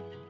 Bye.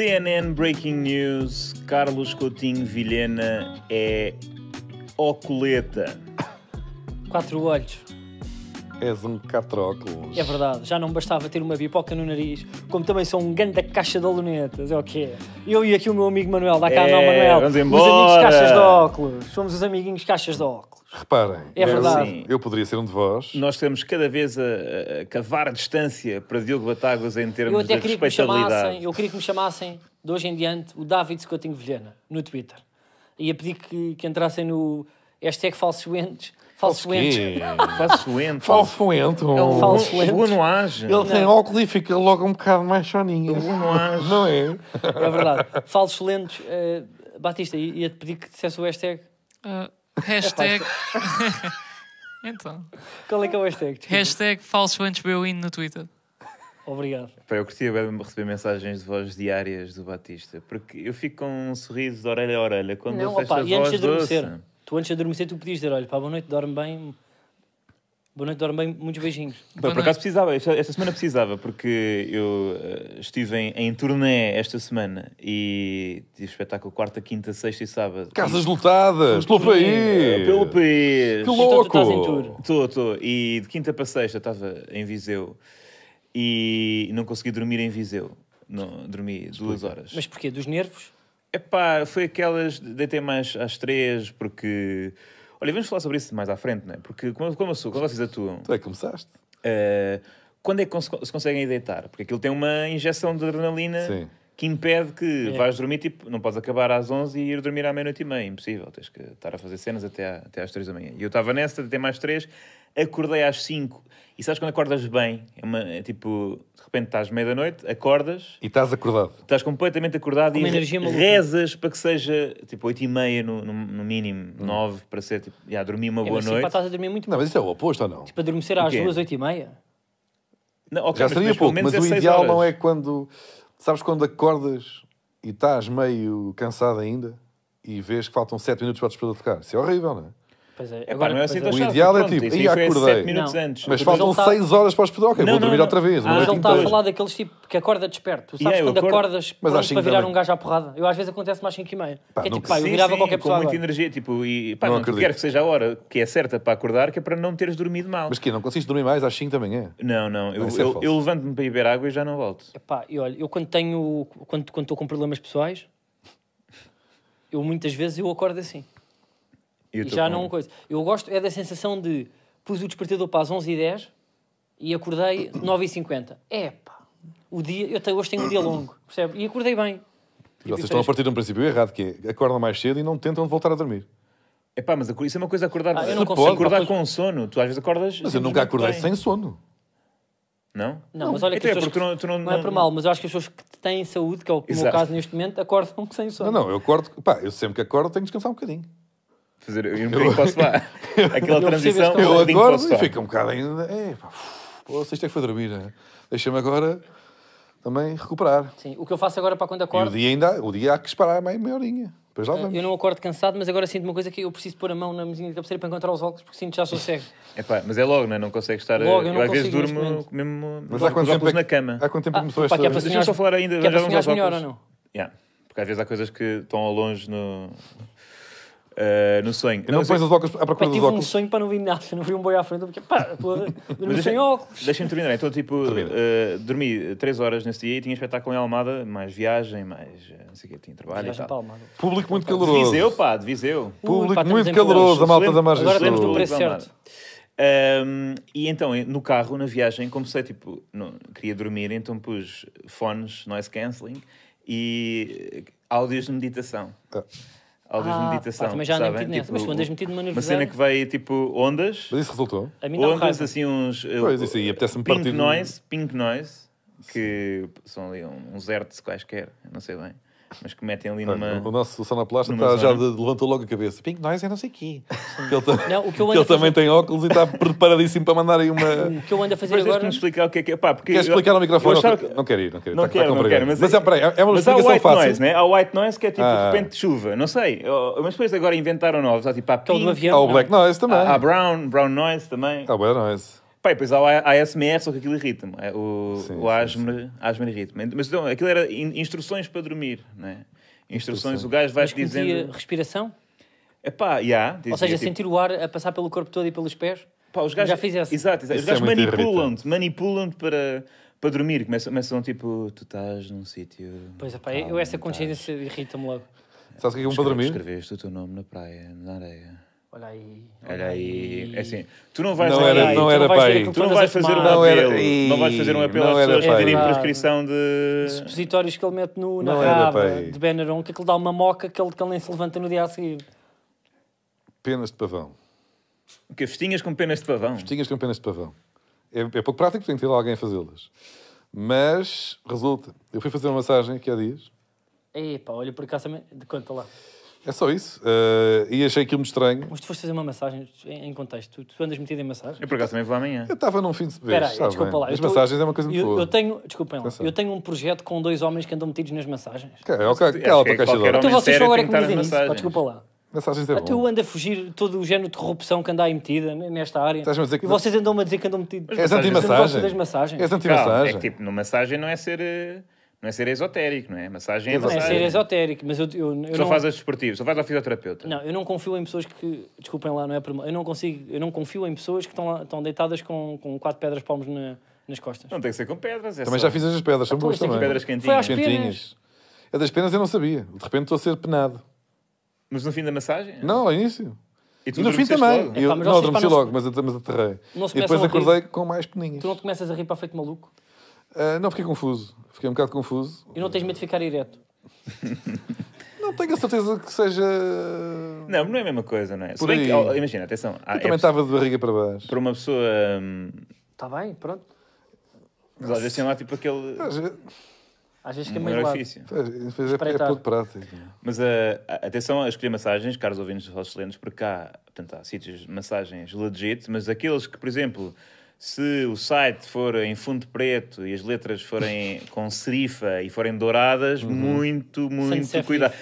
CNN Breaking News: Carlos Coutinho Vilhena é oculeta. Quatro olhos. És um óculos. É verdade, já não bastava ter uma bipoca no nariz, como também sou um grande caixa de lunetas, é o quê? Eu e aqui o meu amigo Manuel, da cá é, não, Manuel. Vamos embora. Os amigos caixas de óculos. Somos os amiguinhos caixas de óculos. Reparem, é verdade. Eu, poderia ser um de vós. Nós estamos cada vez a, a cavar a distância para Diogo Batáguas em termos de respeitabilidade. Chamassem, eu queria que me chamassem, de hoje em diante, o David Coutinho Vilhena, no Twitter. E pedir que, que entrassem no hashtag falsoentes Falsoente. Falsoente. É Falsoente. Ele O Anuage. Ele tem óculos e fica logo um bocado mais soninho. O Anuage. Não é? É verdade. Falsos lentos. Uh, Batista, ia-te pedir que dissesse o hashtag. Uh, Hashtag. então. Qual é que é o hashtag? Desculpa. Hashtag falso antes no Twitter. Obrigado. eu curtia de receber mensagens de voz diárias do Batista, porque eu fico com um sorriso de orelha a orelha quando não, ele fecha opa, a voz e antes de adormecer, doce. tu antes de adormecer tu podias dizer, olha, pá, boa noite, dorme bem, Boa noite, dorme bem. Muitos beijinhos. Bem, por acaso precisava, esta semana precisava, porque eu eh, estive em, em turnê esta semana e tive espetáculo quarta, quinta, sexta e sábado. Casas lotadas, pelo país! Pelo país! Que então louco! Estou, estou. E de quinta para sexta estava em Viseu e não consegui dormir em Viseu. Não, dormi duas horas. Mas porquê? Dos nervos? Epá, foi aquelas... Deitei mais às três, porque... Olha, vamos falar sobre isso mais à frente, não é? Porque como, como, sou, quando vocês atuam. Tu é que começaste. Uh, quando é que se conseguem deitar? Porque aquilo tem uma injeção de adrenalina Sim. que impede que é. dormir, tipo, não podes acabar às 11 e ir dormir à meia-noite e meia. Impossível, tens que estar a fazer cenas até, à, até às 3 da manhã. E eu estava nessa, até mais 3, acordei às 5 e sabes quando acordas bem? É, uma, é tipo, de repente estás meia-da-noite, acordas. E estás acordado. Estás completamente acordado Com e rezas para que seja tipo oito e meia no, no, no mínimo, hum. para ser tipo, já dormir uma é, boa tipo, noite. Mas estás a dormir muito Não, mas isso é o oposto ou não? Tipo, adormecer às duas oito e meia. Não, okay, Já mas, seria mas, pouco, mas, o ideal horas. não é quando. Sabes quando acordas e estás meio cansado ainda e vês que faltam sete minutos para o despertador tocar? Isso é horrível, não é? Pois é. Agora, não é assim tão é. O ideal é tipo, isso acordei. sete minutos antes. Mas faltam tá- 6 horas para os pedóculos. Vou dormir não. outra vez. Ah, mas ele está a falar daqueles tipo que acorda desperto. Tu sabes Yeah, quando acordas Mas pronto para virar um gajo à porrada? Eu às vezes acontece mais 5 e meia. Que é tipo, pá, eu virava sim, qualquer pessoa. Com muita energia, tipo, e pá, Não não, quero que seja a hora que é certa para acordar, que é para não teres dormido mal. Mas que não consigo dormir mais às 5 da manhã? Não, não, eu, é levanto-me para ir beber água e já não volto. e olha, eu quando tenho. Quando quando estou com problemas pessoais, eu muitas vezes eu acordo assim. E, já não coisa. Eu gosto, é da sensação de pus o despertador para as 11h10 e acordei 9h50. Epá, o dia, eu até hoje tenho um dia longo, percebe? E acordei bem. E vocês estão a tipo, partir de um princípio errado, que é, acordam mais cedo e não tentam voltar a dormir. É pá, mas isso é uma coisa acordar, ah, eu não consigo, acordar com sono. Tu às vezes acordas. Mas eu nunca acordei bem. sem sono. Não? Não, não. mas olha que então, é não, tu não, não, é por mal, mas eu acho que as pessoas que têm saúde, que é o Exato. meu caso neste momento, acordam sem sono. Não, não, eu acordo. Pá, eu sempre que acordo tenho que descansar um bocadinho fazer. Eu não posso lá. Aquela transição. Eu acordo e fica um bocado ainda. É, vocês têm que foi dormir, né? Deixa-me agora também recuperar. Sim, o que eu faço agora para quando acordo. E o dia ainda, o dia há que esperar meia, meia horinha. Depois lá eh, vamos. Eu não acordo cansado, mas agora sinto uma coisa que eu preciso pôr a mão na mesinha de cabeceira para encontrar os óculos porque sinto já sou cego. É pá, mas é logo, né? não é? Não consegue estar. Logo, eu não eu, às vezes durmo mesmo mas há quanto tempo é que, na cama. Há quanto tempo ah, começou é esta. Deixa-me só falar ainda. Que é para melhor ou não? Yeah. Porque às vezes há coisas que estão ao longe no. Eh, no sonho. não, não pões os óculos à procura dos tive um sonho para não vir nada, não vi um boi à frente, porque pá, dormi sem óculos. Deixa-me terminar, então tipo, uh, dormi 3 horas nesse dia e tinha espetáculo em Almada, mais viagem, mais eh, não sei o que, tinha trabalho e tal. Para Público muito caloroso. Viseu, pá, de Viseu. Público pá, muito caloroso, a malta da margem Agora temos no preço certo. Um, e então, no carro, na viagem, comecei, tipo, não, queria dormir, então pus fones, noise cancelling e áudios de meditação. Ah aulas ah, de meditação. Pá, mas já sabem? metido tipo, Mas tu andas metido numa Uma cena que vai tipo ondas. Mas isso resultou? A mim ondas raiva. assim uns. Pois, isso aí apetece-me partir. Pink noise, pink noise, que são ali uns hertz quaisquer, não sei bem mas que metem ali numa. O nosso sonoplasta está, já levantou logo a cabeça. Pink Noise é não sei quê. Ele, tá, não, o que ele fazer... também tem óculos e está preparadíssimo para mandar aí uma. O que eu ando a fazer mas agora. explicar o que é que é. Pá, porque explicar ao microfone? Não, não quero ir, não quero ir. Não tá, tá quero, tá não quero. Mas, mas é, é- peraí, é uma mas explicação há white fácil. Noise, né? Há white noise que é tipo ah. de repente de chuva. Não sei. Mas depois agora inventaram novos. Há tipo há tá Pink, avião, há o é? black noise também. Há, há brown, brown noise também. Há Black noise. Pai, pois há o ASMR, só que aquilo irrita-me. É? O, sim, o Asmer, Asmer irrita-me. Mas então, aquilo era instruções para dormir, né? Instruções, o gajo vai-te dizendo. Respiração? Epá, yeah, dizia, Ou seja, tipo... sentir o ar a passar pelo corpo todo e pelos pés? Pá, os gajos, já fiz essa. Exato, exato. Os é gajos é manipulam-te, manipulam-te para, para dormir. Começam, começam tipo, tu estás num sítio. Pois é, pá, eu essa consciência irrita-me logo. Sabes o que é um para dormir? Escreveste o teu nome na praia, na areia. Olha aí. Olha, aí. É assim, tu não vais. Não era, aí, não era para Tu não vais fazer um apelo. Não vais fazer um apelo às pessoas fazerem prescrição de. Os Supositórios que ele mete no, na não raba de Benaron, que ele dá uma moca que ele, que ele nem se levanta no dia a seguir. Penas de pavão. O quê? Festinhas com penas de pavão? Festinhas com penas de pavão. É, é pouco prático, tem que ter alguém a fazê-las. Mas resulta. Eu fui fazer uma massagem aqui há é dias. Epá, olha por acaso também. Conta lá. É só isso. Uh, e achei aquilo muito estranho. Mas tu foste fazer uma massagem em contexto. Tu, andas metido em massagem. Eu por acaso também vou amanhã. Eu estava num fim de semana. Espera desculpa bem. lá. As massagens é uma coisa muito eu, boa. Eu tenho, desculpem lá, Atenção. eu tenho um projeto com dois homens que andam metidos nas massagens. Ok, ok, que é a caixa de Então vocês só agora é que me dizem isso. desculpa lá. Massagens é ah, bom. Tu anda a fugir todo o género de corrupção que anda aí metida nesta área. e vocês andam-me a dizer que andam metidos. És anti-massagem. És anti-massagem. É que tipo, no massagem não é ser eh, não é ser esotérico, não é? Massagem é não massagem. Não é ser esotérico, mas eu, eu, eu só não... faz as desportivas, só faz ao fisioterapeuta. Não, eu não confio em pessoas que... Desculpem lá, não é por... Eu não consigo... Eu não confio em pessoas que estão, lá, estão deitadas com, com quatro pedras palmos na, nas costas. Não tem que ser com pedras, é Também só... já fiz as pedras, são então, boas também. pedras quentinhas. Foi quentinhas. É das penas eu não sabia. De repente estou a ser penado. Mas no fim da massagem? Não, ao início. E tu no fim também. Logo? Eu, é, pá, não, dormi logo, mas, mas aterrei. E depois acordei com mais peninhas. Tu não te começas a rir para feito maluco? Uh, não, fiquei confuso. Fiquei um bocado confuso. E não tens medo de ficar ereto? não tenho a certeza que seja... Não, não é a mesma coisa, não é? Por aí. Que, oh, imagina, atenção. Eu também estava de barriga para baixo. Para uma pessoa... Está hum, bem, pronto. Mas às vezes tem lá tipo aquele... Às vezes que é meio orifício. É, é, prático. Mas uh, atenção a escolher massagens, caros ouvintes dos excelentes, porque há, portanto, há sítios de massagens legit, mas aqueles que, por exemplo, se o site for em fundo preto e as letras forem com serifa e forem douradas, uhum. muito, muito cuidado.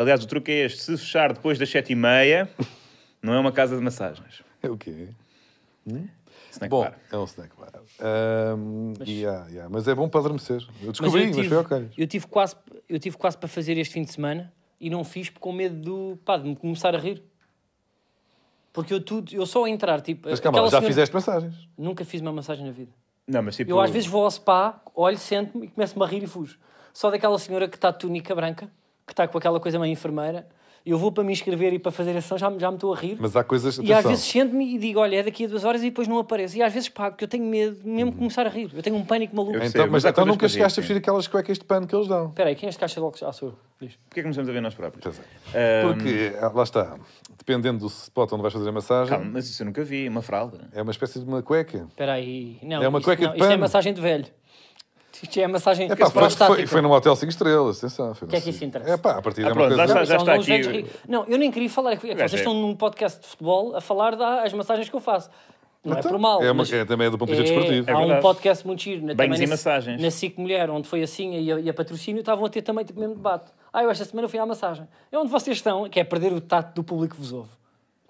aliás, o truque é este: se fechar depois das sete e meia, não é uma casa de massagens. É o quê? Hum? Snack bom, bar. é um snack bar. Um, mas... Yeah, yeah. mas é bom para adormecer. Eu descobri, mas, eu tive, mas foi ok. Eu tive, quase, eu tive quase para fazer este fim de semana e não fiz com medo do, pá, de me começar a rir. Porque eu tudo, eu só entrar, tipo. Mas calma, já senhora... fizeste massagens? Nunca fiz uma massagem na vida. Não, mas tipo. Eu às vezes vou ao spa, olho, sento-me e começo-me a rir e fujo. Só daquela senhora que está de túnica branca, que está com aquela coisa meio enfermeira eu vou para me inscrever e para fazer a já, já me estou a rir. Mas há coisas. E atenção. às vezes sento-me e digo, olha, é daqui a duas horas e depois não aparece E às vezes pago, porque eu tenho medo mesmo de uhum. começar a rir. Eu tenho um pânico maluco. sei, então, mas, então nunca chegaste a vestir aquelas cuecas de pano que eles dão. Espera aí, quem é este caixa de óculos? Ah, sou eu. Diz. Porquê é que começamos a ver nós próprios? Um... É. Porque, ah, lá está, dependendo do spot onde vais fazer a massagem. Calma, mas isso eu nunca vi, é uma fralda. É uma espécie de uma cueca. Espera aí, não. É uma isto, cueca não, de pano. Isto é massagem de velho. Isto é a massagem é, pá, foi, prostática. Foi, foi num hotel 5 estrelas, atenção. O que é que isso assim. interessa? É pá, a partir ah, é pronto, já, já, já assim. está aqui. Não, eu nem queria falar. É, é vocês estão num podcast de futebol a falar das massagens que eu faço. Não é então, é por mal. É, uma, é também do ponto de vista desportivo. É, há um podcast muito giro. Né, Banhos e massagens. Na SIC Mulher, onde foi assim e a, e a patrocínio, estavam a ter também tipo, mesmo debate. Ah, eu esta semana fui à massagem. É onde vocês estão, que é perder o tato do público que vos ouve.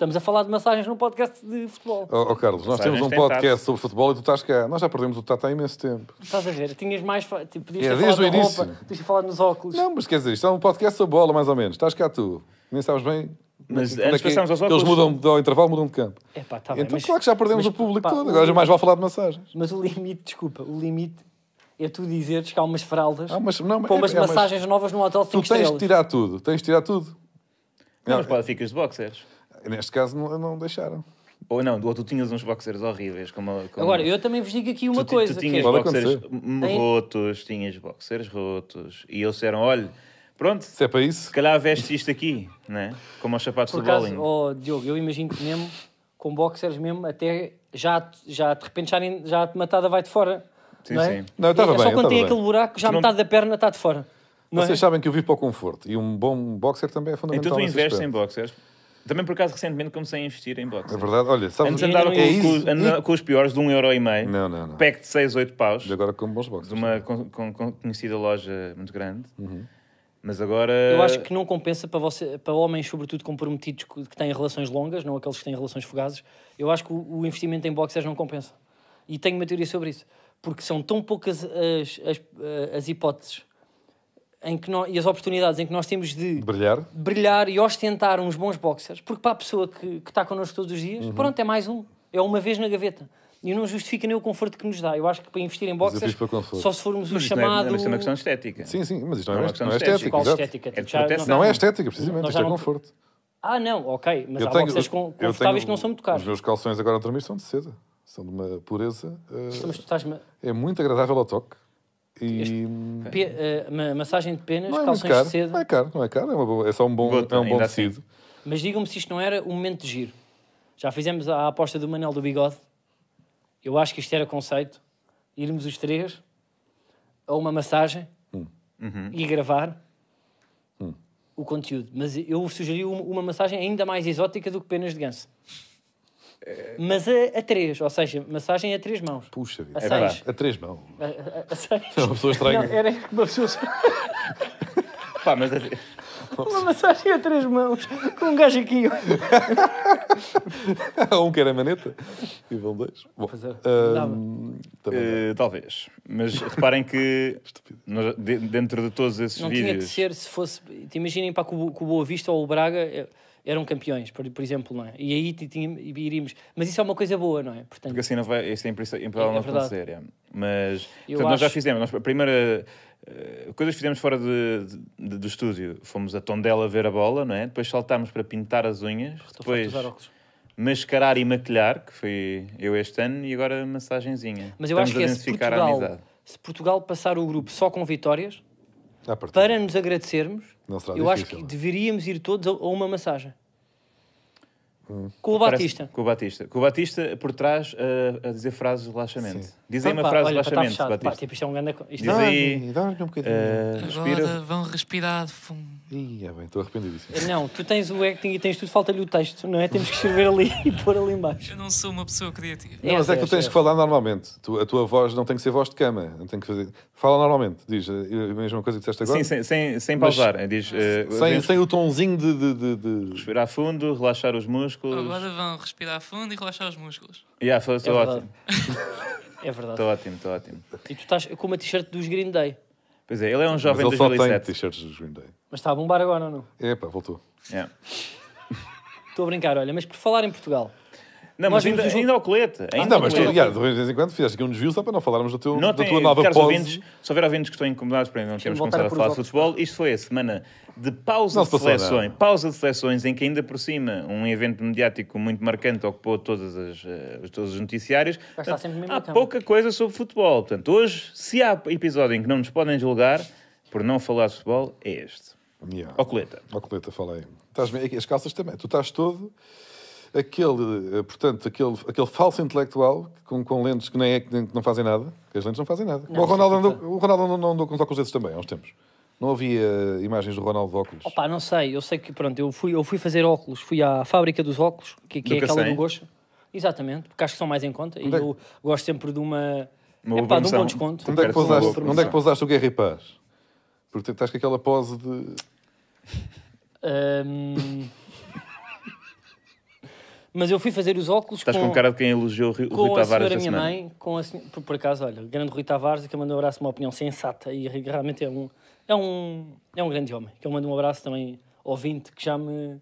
Estamos a falar de massagens num podcast de futebol. Oh, oh Carlos, nós temos um podcast sobre futebol e tu estás cá. Nós já perdemos o Tata há imenso tempo. Estás a ver? Tinhas mais. Fa... Tipo, podias é, ter desde o início. roupa, podias falar nos óculos. Não, mas quer dizer, isto é um podcast sobre bola, mais ou menos. Estás cá tu. Nem sabes bem. Mas é antes é passamos aos óculos. Eles mudam de, ao intervalo, mudam de campo. É pá, tá bem, então, mas, claro que já perdemos mas, o público pá, todo. Agora limite, mais vale falar de massagens. Mas o limite, desculpa, o limite é tu dizeres que há umas fraldas há umas, não, para umas é, é massagens é, novas num hotel Tu tens de tirar tudo, tens de tirar tudo. Não, mas pode ficas de boxers. Neste caso não, não deixaram. Ou não, ou tu tinhas uns boxers horríveis. Como, como... Agora, eu também vos digo aqui uma tu, coisa. Tu tinhas que... É- boxers rotos, tinhas boxers rotos. E eles disseram, olha, pronto. Se é para isso. Se calhar veste isto aqui, né? Como aos sapatos Por do bowling. Oh, Diogo, eu imagino que mesmo, com boxers mesmo, até já, já de repente já, já a matada vai de fora. Sim, não é? sim. Não, estava é, bem. Só quando tem bem. aquele buraco, já a metade da perna está de fora. Não Vocês é? sabem que eu vivo para o conforto e um bom boxer também é fundamental. Então tu investes em boxers? Também por acaso recentemente comecei a investir em boxe. É verdade, olha, sabes Antes é andava, com, é com, andava com, os piores de um euro e meio. Não, não, não. Pack de 6, 8 paus. E agora com bons De uma com, com, conhecida loja muito grande. Uhum. Mas agora. Eu acho que não compensa para, você, para homens, sobretudo comprometidos que têm relações longas, não aqueles que têm relações fugazes. Eu acho que o, o investimento em boxers não compensa. E tenho uma teoria sobre isso. Porque são tão poucas as, as, eh, as hipóteses em que nós, e as oportunidades em que nós temos de brilhar, brilhar e ostentar uns bons boxers, porque para a pessoa que, que está connosco todos os dias, uhum. pronto, é mais um, é uma vez na gaveta. E não justifica nem o conforto que nos dá. Eu acho que para investir em boxers, só se formos o é- é chamado. É, é uma questão estética. Sim, sim, mas isto não, é, é, uma questão estética. estética? É já, não, é estética, precisamente, isto é conforto. Ah, não, ok, mas eu há tenho, boxers confortáveis que não são muito caros. Os meus calções agora a dormir são de seda, são de uma pureza. Eh, uh, estás é muito agradável ao toque. E... Uh, massagem de penas, não é caro, de seda. Não é caro, não é caro, é, boa, é só um bom, Bota, é um bom assim. tecido. Assim. Mas digam-me se isto não era um momento de giro. Já fizemos a aposta do Manel do Bigode. Eu acho que isto era conceito. Irmos os três a uma massagem hum. Uhum. e gravar hum. o conteúdo. Mas eu sugeri uma massagem ainda mais exótica do que penas de ganso. É... Mas a, a, três, ou seja, massagem a três mãos. Puxa vida, a é seis. verdade, a três mãos. A, a, a seis. Não, é uma pessoa estranha. Não, era uma pessoa Pá, mas... Uma massagem a três mãos, com um gajo aqui. um que era maneta, e vão dois. Bom, é, hum, uh, talvez. Mas reparem que nós, dentro de todos esses não vídeos... Não tinha de ser se fosse... Te imaginem para o, Boa Vista ou o Braga... Eh, eram campeões, por, por exemplo, não é? E aí iríamos. Mas isso é uma coisa boa, não é? Portanto, Porque assim não vai. Isso é, é improvável é, não acontecer. É. Mas. Portanto, acho... Nós já fizemos. Nós, a primeira. Uh, coisas que fizemos fora de, de, de, do estúdio. Fomos a Tondela ver a bola, não é? Depois saltámos para pintar as unhas. Estou depois mascarar e maquilhar, que foi eu este ano, e agora massagenzinha. Mas eu Estamos acho que é se Portugal, se Portugal passar o grupo só com vitórias, para nos agradecermos, eu difícil, acho que não. É? deveríamos ir todos a uma massagem. Hum. Com o Batista. Com o Batista. Com o Batista por trás a dizer frases de relaxamento. Sim. Diz aí Opa, ah, uma frase olha, de tá relaxamento, Batista. Pá, tipo, isto é um grande... Isto Diz ah, aí... Um uh, respira. Agora vão respirar fundo. Ih, é bem, estou disso é, Não, tu tens o acting e tens tudo, falta-lhe o texto, não é? Temos que escrever ali e pôr ali embaixo. Eu não sou uma pessoa criativa. Não, mas é que tu tens que falar normalmente. Tu, a tua voz não tem que ser voz de cama. Não tem que fazer... Fala normalmente, diz eh, a mesma coisa que disseste agora. Sim, sem, sem, sem mas pausar. Eh, diz, uh, sem, sem o tonzinho de, de, de, de, Respirar fundo, relaxar os músculos. Agora vão respirar fundo e relaxar os músculos. Yeah, foi, é ótimo. é verdade. Estou ótimo, é estou ótimo. E tu estás com uma t-shirt dos Green Day. Pois é, ele é um jovem de 2007. Mas ele só tem t-shirts Green Day. Mas está a bombar agora, ou não? É, pá, voltou. Yeah. Estou a brincar, olha, mas por falar em Portugal, não, mas ainda, ainda ao é colete. Ainda não, é mas tu, de vez em quando fizeste aqui um desvio só para não falarmos do teu, não da tua nova pose. Ouvintes, se houver ouvintes que estão incomodados para não termos começado a falar de futebol, isto foi a semana de pausa de seleções. Pausa de seleções em que ainda por cima um evento mediático muito marcante ocupou todas as, eh, todos os noticiários. Portanto, há pouca coisa sobre futebol. Portanto, hoje, se há episódio em que não nos podem julgar por não falar de futebol, é este. Yeah. Oculeta. Oculeta, falei. Estás As calças também. Tu estás todo aquele, eh, portanto, aquele, aquele falso intelectual com, com lentes que nem é que não fazem nada, que as lentes não fazem nada. Não, o, é Ronaldo andou, tipo- o Ronaldo não andou, andou com os óculos desses também, há uns tempos. Não havia imagens do Ronaldo de óculos? Opa, não sei. Eu sei que, pronto, eu fui, eu fui fazer óculos. Fui à fábrica dos óculos, que, que do é aquela do Gosto Exatamente, porque acho que são mais em conta. Onde e é? eu gosto sempre de uma... uma é de um bom desconto. Onde é que pousaste, onde é que pousaste o Guerra e Paz? Porque estás com aquela pose de... Mas eu fui fazer os óculos Estás com, com cara de quem elogiou o Rui com Tavares a senhora, minha mãe, com a senhora, por, por, acaso, olha, o grande Rui Tavares, que eu mando um abraço, uma opinião sensata e realmente é um, é um, é um grande homem. Que eu mando um abraço também ouvinte que já me... Um,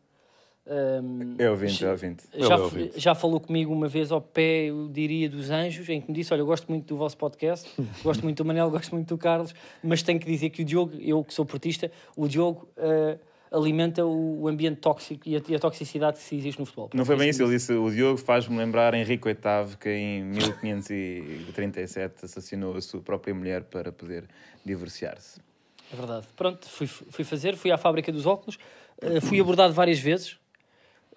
ehm, é ouvinte, é ouvinte. Já, é ouvinte. já falou comigo uma vez ao pé, eu diria, dos anjos, em que me disse: Olha, eu gosto muito do vosso podcast, gosto muito do Manel, gosto muito do Carlos, mas tenho que dizer que o Diogo, eu que sou portista, o Diogo uh, alimenta o ambiente tóxico e a, e a toxicidade que se existe no futebol. Não foi bem isso, ele disse, o Diogo faz-me lembrar Henrique VIII, que em 1537 assassinou a sua própria mulher para poder divorciar-se. É verdade. Pronto, fui, fui fazer, fui à fábrica dos óculos, eh, fui abordado várias vezes,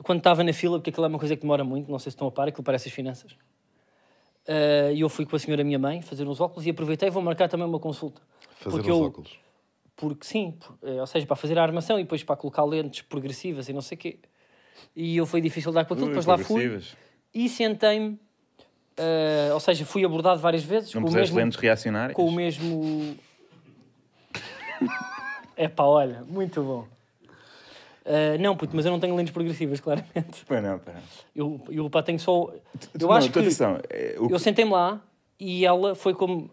quando estava na fila, porque aquilo é uma coisa que demora muito, não sei se estão a par, aquilo parece as finanças. Eh, e eu fui com a senhora minha mãe fazer uns óculos e aproveitei e vou marcar também uma consulta. Fazer os eu, óculos porque sim, eh, ou seja, para fazer a armação e depois para colocar lentes progressivas e não sei o quê. E eu foi difícil dar com aquilo, depois lá fui e sentei-me. Uh, ou seja, fui abordado várias vezes. Não com puseste mesmo, lentes reacionárias? Com o mesmo. é pá, olha, muito bom. Uh, não, puto, mas eu não tenho lentes progressivas, claramente. Pois não, pois não. Eu, eu pá, tenho só. Eu acho que. Eu sentei-me lá e ela foi como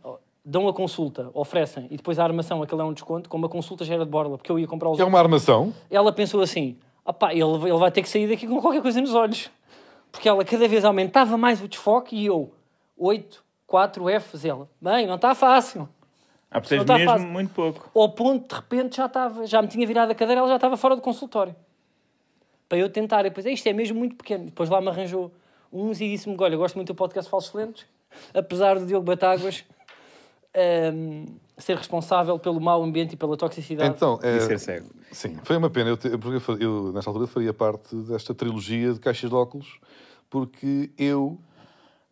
dão a consulta, oferecem, e depois a armação, aquele é um desconto, como a consulta já era de borla, porque eu ia comprar os É uma armação? Ela pensou assim, ah ele, ele vai ter que sair daqui com qualquer coisa nos olhos. Porque ela cada vez aumentava mais o desfoque e eu, 8, 4 Fs, ela, bem, não está fácil. Ah, precisas tá mesmo fácil. muito pouco. Ao ponto, de repente, já estava, já me tinha virado a cadeira, ela já estava fora do consultório. Para eu tentar, e depois, ah, isto é mesmo muito pequeno. Depois lá me arranjou uns e disse-me, olha, gosto muito do podcast Falsos lentes, apesar do Diogo Batáguas um, ehm, ser responsável pelo mau ambiente e pela toxicidade. Então, é, e eh, ser cego. Sim, foi uma pena. Eu, porque eu, eu, nesta altura, faria parte desta trilogia de caixas de óculos, porque eu.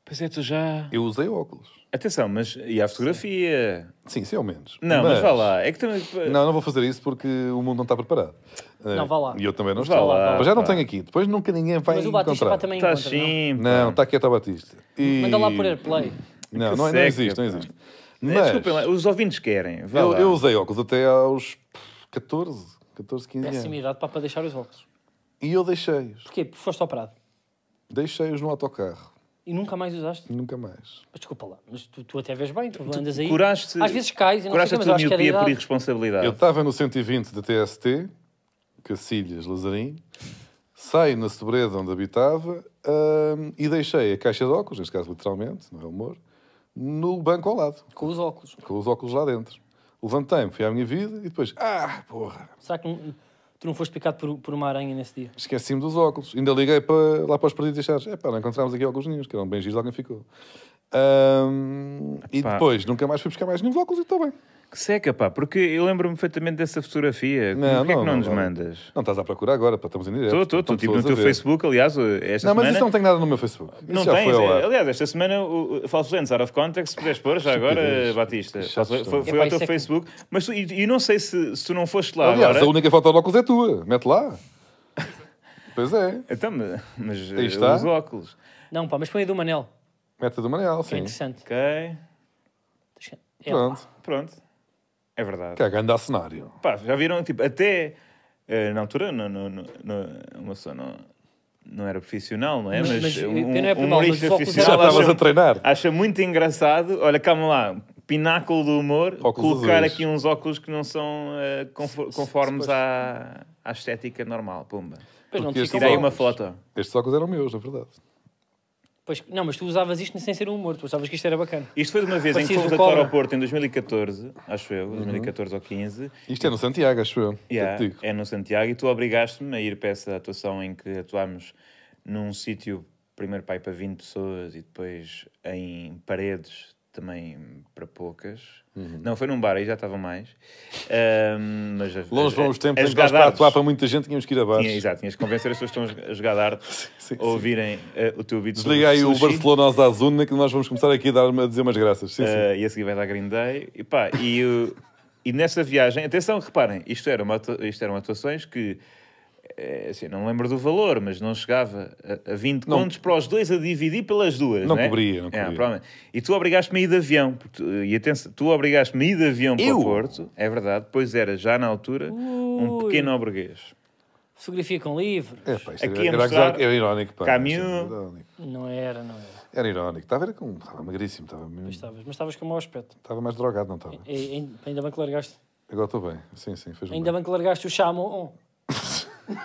Pois é, tu já. Eu usei óculos. Atenção, mas e a fotografia? Sim, sim, ao menos. Não, mas, mas vá lá. É que também... Não, não vou fazer isso porque o mundo não está preparado. Eh, não, vá lá. E eu também não estou. Lá, mas já não tenho aqui. Depois nunca ninguém vai encontrar. Mas o Batista encontrar. também sim, tá não? Não, está aqui a Batista. E... Manda lá por Airplay. Não, não, não, existe, não existe. Mas, Desculpem lá, os ouvintes querem. eu, eu usei óculos até aos 14, 14, 15 anos. Péssima idade para, para deixar os óculos. E eu deixei-os. Porquê? Porque foste operado. Deixei-os no autocarro. E nunca mais usaste? Nunca mais. Mas desculpa lá, mas tu, tu até vês bem, tu, tu andas aí. Curaste, às vezes cais e não curaste sei, a tua é miopia por irresponsabilidade. Eu estava no 120 da TST, Cacilhas, Lazarim, saio na sobreda onde habitava hum, e deixei a caixa de óculos, neste caso literalmente, não é humor, no banco ao lado. Com os óculos. Com os óculos lá dentro. Levantei-me, fui à minha vida e depois, ah, porra. Será que tu não foste picado por, por uma aranha nesse dia? Esqueci-me dos óculos. Ainda liguei para, lá para os perdidos e achares, é pá, não encontramos aqui óculos ninhos que eram bem giros, alguém ficou. Um, e depois nunca mais fui buscar mais nenhum óculos e está bem. Que seca, pá, porque eu lembro-me perfeitamente dessa fotografia. Não, Porquê não, é que não, não nos não. mandas? Não estás à procura agora, pá, estamos em direto. Estou, estou, tipo no teu Facebook, aliás, esta não, semana... Não, mas isso não tem nada no meu Facebook. Não isso tens, é, aliás, esta semana, o Falso Lentes Out of Context, se puderes pôr já agora, Batista, foi, foi ao teu é Facebook, mas tu, e, e, não sei se, se tu não foste lá Aliás, agora... a única foto de óculos é tua, mete lá. pois é. Então, mas, está eh, os óculos... Não, pá, mas põe a do Manel. Meta do Manel, sim. interessante. Ok. É Pronto. Pronto. É verdade. Que é grande cenário. Pá, já viram, tipo, até eh, na altura, no no uma pessoa não, não era profissional, não é? Mas, Mas, mas um, eu não é um por mas Já estavas a treinar. acha muito engraçado. Olha, calma lá, pináculo do humor, Óculos colocar azuis. aqui uns óculos que não são eh, conformes à, à estética normal. Pumba. Depois não Tirei uma foto. Estes óculos eram meus, na verdade. Pois, não, mas tu usavas isto sem ser um humor, tu usavas que isto era bacana. Isto foi de uma vez em que fomos atuar ao Porto em 2014, acho eu, 2014 uhum. ou 15. Isto é no Santiago, acho eu. Yeah, eu é no Santiago e tu obrigaste-me a ir para essa atuação em que atuámos num sítio, primeiro pai para 20 pessoas e depois em paredes também para poucas. Uhum. Não, foi num bar, aí já estava mais. Um, mas a, Longe vão os tempos a que para atuar para muita gente tínhamos que ir a bares. Tinha, exato, tinhas que convencer as pessoas que estão a jogar arte a ouvirem uh, o teu vídeo. Desliga aí sushi. o Barcelona aos Azuna que nós vamos começar aqui a, dar, a dizer umas graças. Sim, uh, sim. Eh, e a seguir vai dar Green Day. E pá, e, e nessa viagem, atenção, reparem, isto eram, isto eram atuações que é, é, assim, não me lembro do valor, mas não chegava a, a 20 não. contos para os dois a dividir pelas duas. Não é? cobria, não é, cobria. É, e tu obrigaste-me a ir de avião, e atenção, tu obrigaste-me a ir de avião Eu? para o Porto, é verdade, pois era já na altura Ui. um pequeno obriguês. Fotografia com livro. É, pá, Aqui era, era, era irónico, pá. Caminho. Não era, não era. Era irónico. Estava, com, estava magríssimo. Estava mesmo... mas estavas com mau aspecto. Estava mais drogado, não estava? E, e, ainda bem que largaste. Agora estou bem. Sim, sim. Ainda bem. bem. que largaste o chamo.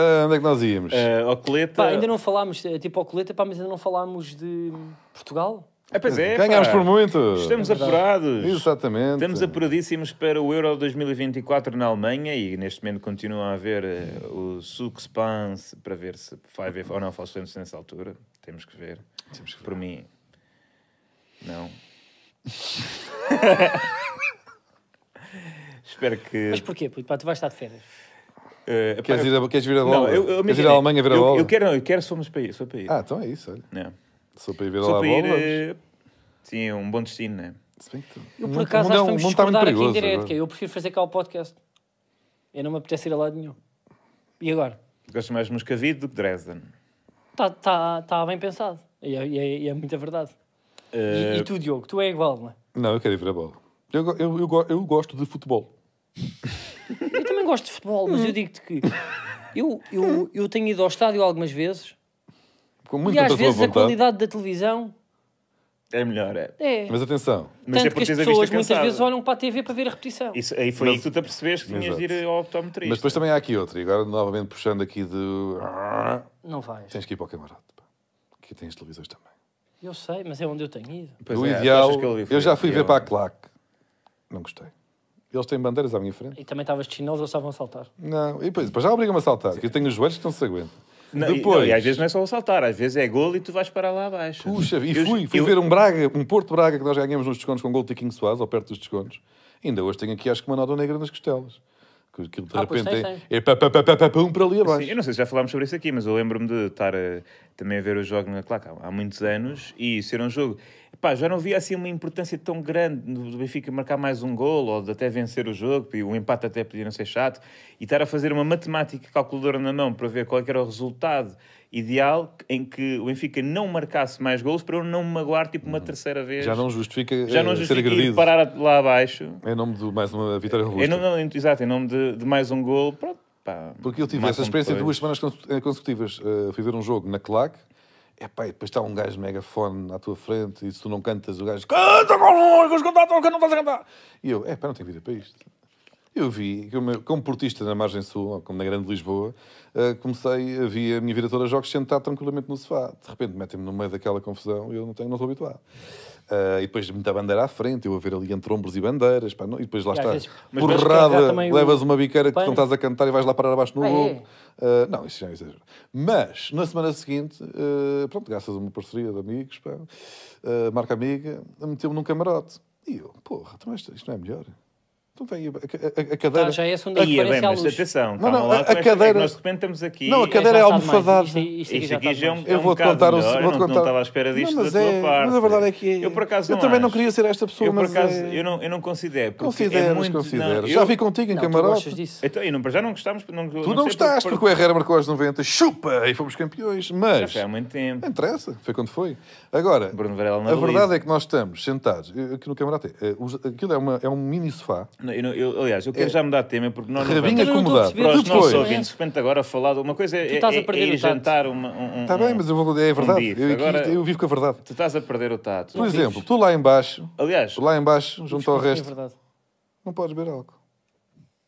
Ah, onde é que nós íamos? Uh, ah, Ocleta. Pá, ainda não falámos, é, tipo tipo Ocleta, pá, mas ainda não falámos de Portugal. É, pois é, Ganhámos por muito. Estamos é apurados. Exatamente. Estamos apuradíssimos para o Euro 2024 na Alemanha e neste momento continua a haver eh, o Suxpans para ver se vai haver ou não falsões nessa altura. Temos que ver. Temos que Por mim, não. Espero que. Mas porquê, Porque Pá, tu vais estar de férias. Uh, queres, ir a, queres vir a Não, eu, eu, queres ir à Alemanha ver a bola? Eu, eu quero, não, eu quero somos para ir, sou para ir. Ah, então é isso, olha. É. Sou para ir ver a bola. Eh, é sim, um bom destino, não é? Se bem que Eu, por acaso, acho é que vamos tá discordar aqui em direto. Eu prefiro fazer cá o podcast. Eu não me apetece ir a lado nenhum. E agora? Gosto mais de Moscavide do que Dresden. Está tá, tá bem pensado. E é, é, é muita verdade. Uh... E, e, eh, tu, Diogo, tu é igual, não é? Não, eu quero ir ver a bola. Eu, eu, eu, eu gosto de futebol. Eu também gosto de futebol, mas eu digo-te que eu, eu, eu tenho ido ao estádio algumas vezes Com muito e às vezes a qualidade da televisão É melhor, é. é. Mas atenção, Mas é que as é pessoas muitas vezes olham para a TV para ver a repetição. Isso, aí foi Mas- aí que tu te apercebeste que tinhas de ir ao optometrista. mas depois também há aqui outra, e agora novamente puxando aqui de. Não vais. Tens que ir para o camarote, pá. Aqui tens televisões também. Eu sei, mas é onde eu tenho ido. Pois o é, ideal. Eu já fui ver para a Claque. Não gostei. Eles têm bandeiras à minha frente. E também estavas de chinelos ou estavam a saltar? Não, e depois, depois já obrigam-me a saltar, porque eu tenho os joelhos que não se aguentam. Não, Depois... Não, e às vezes não é só saltar, às vezes é gol e tu vais para lá abaixo. Puxa, e fui, fui eu... ver um Braga, um Porto Braga que nós ganhamos nos descontos com um gol de Tiquinho Soares, ou perto dos descontos. Ainda hoje tenho aqui, acho que uma nota negra nas costelas. Que aquilo de ah, repente sei, sei. é, é pá, pá, pá, pá, pá, um para ali abaixo. Sim, eu não sei se já falámos sobre isso aqui, mas eu lembro-me de estar a, eh, também a ver o jogo na Claca há muitos anos e ser um jogo Pá, já não via assim uma importância tão grande do Benfica marcar mais um gol ou de até vencer o jogo, e o empate até podia não ser chato, e estar a fazer uma matemática calculadora na mão para ver qual é era o resultado ideal em que o Benfica não marcasse mais gols para eu não me magoar tipo uma hum. terceira vez. Já não justifica Já não eh, justifica parar lá abaixo. Em nome de mais uma vitória robusta. Em nome, exato, em nome de, de mais um gol, pronto. Porque eu tive essa experiência duas semanas eh, consecutivas. Uh, fui ver um jogo na Claque, é pá, depois está um gajo megafone à tua frente e se tu não cantas, o gajo canta com os cantar, não estás a cantar. E eu, é pá, não tenho vida para isto. Eu vi, como, portista na margem sul, como na grande Lisboa, eh, comecei a ver a minha vida toda a jogos sentado tranquilamente no sofá. De repente metem-me no meio daquela confusão e eu não, tenho, não estou habituado. Uh, e depois muita bandeira à frente, eu a ver ali entre ombros e bandeiras, pá, não, e depois lá está, porrada, levas uma biqueira que não estás a cantar e vais lá parar abaixo no ah, é. Uh, não, isso já é exagero. Mas, na semana seguinte, uh, pronto, graças a uma parceria de amigos, pá, marca amiga, meteu-me num camarote. E eu, porra, então isto, isto não é melhor? Tudo bem, a, a, a cadeira. Tá, já é a segunda Ia, bem, mas atenção. Não, não, a, a cadeira. É nós de repente estamos aqui. Não, a cadeira é, é almofadada. Isto, é aqui já é um, eu vou -te contar melhor, os, vou não, contar... não estava à espera disto não, da é, parte. Mas a verdade é que. Eu, por acaso, eu também acho. não queria ser esta pessoa, eu, por acaso, mas. É... Eu, não, eu não considero. Consideras, é muito... considero Não, eu... Já vi contigo em camarote. Então, e não, para já não gostámos. Não, tu não gostaste, porque o Herrera marcou aos 90, chupa, e fomos campeões. Mas. Já foi há muito tempo. Não interessa, foi quando foi. Agora, a verdade é que nós estamos sentados, eh, aqui no camarote, eh, aquilo é, é um mini sofá. Eu, eu, aliás, eu quero é. já mudar de tema porque nós Rabinho é não vamos... Para os nossos ouvintes, de repente agora falar de uma coisa é, estás é, é jantar um, Está um, tá bem, mas eu vou, é verdade. Um eu, aqui, agora, eu vivo com a verdade. Tu estás a perder o tato. Por exemplo, tu lá embaixo, aliás, lá embaixo, junto ao é resto, é não podes beber álcool.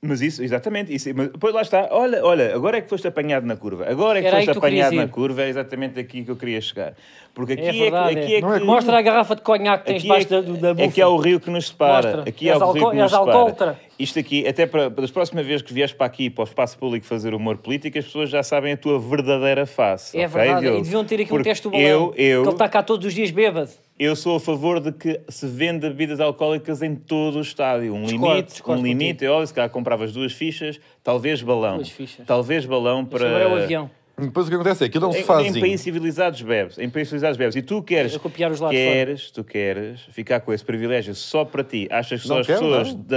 Mas isso, exatamente, isso. Mas, pois lá está, olha, olha, agora é que foste apanhado na curva. Agora é que Era foste que apanhado na curva, é exatamente aqui que eu queria chegar. Porque aqui é, é verdade, é, aqui é, é. que... Mostra a garrafa de conhaque que tens é debaixo da, da bufa. Aqui é o rio que nos separa. Mostra. Aqui é, é o rio que nos separa. Isto aqui, até para, para as próximas vezes que vieres para aqui, para o espaço público fazer humor político, as pessoas já sabem a tua verdadeira face. É okay, verdade. E deviam ter aqui Porque um teste do balão. Eu, eu... Que ele está cá todos os dias bêbado. Eu sou a favor de que se venda bebidas alcoólicas em todo o estádio. Um discordo, limite, discordo um limite, é óbvio, se calhar compravas duas fichas, talvez balão. Duas fichas. Talvez balão para... Agora é o avião. Depois o que acontece é que não se faz. Em, países civilizados bebes, em países civilizados bebes. E tu queres, copiar os lados queres, tu queres ficar com esse privilégio só para ti. Achas que só não as quero, pessoas da,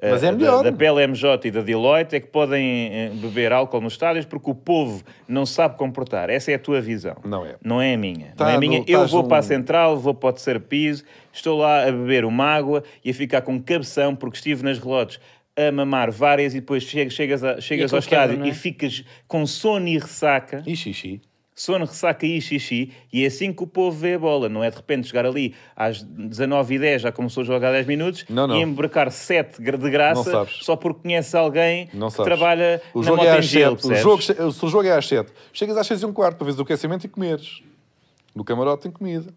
eh, Mas é da, da PLMJ e da Deloitte é que podem eh, beber álcool nos estádios porque o povo não sabe comportar. Essa é a tua visão. Não é. Não é a minha. Tá não é a minha. No, Eu vou um... para a central, vou para o terceiro piso, estou lá a beber uma água e a ficar com cabeção porque estive nas relotes a mamar várias e depois chegas, a, chegas ao estádio é? e ficas com sono e ressaca. E xixi. Sono, ressaca e xixi. E é assim que o povo vê a bola. Não é de repente chegar ali às 19h10, já começou a jogar 10 minutos, não, não. e embarcar 7 de graça só porque conhece alguém não que sabes. trabalha o na jogo é às gel, 7. O jogo, se o jogo é às 7, chegas às 6 e um quarto para ver o aquecimento e comeres. No camarote tem comida.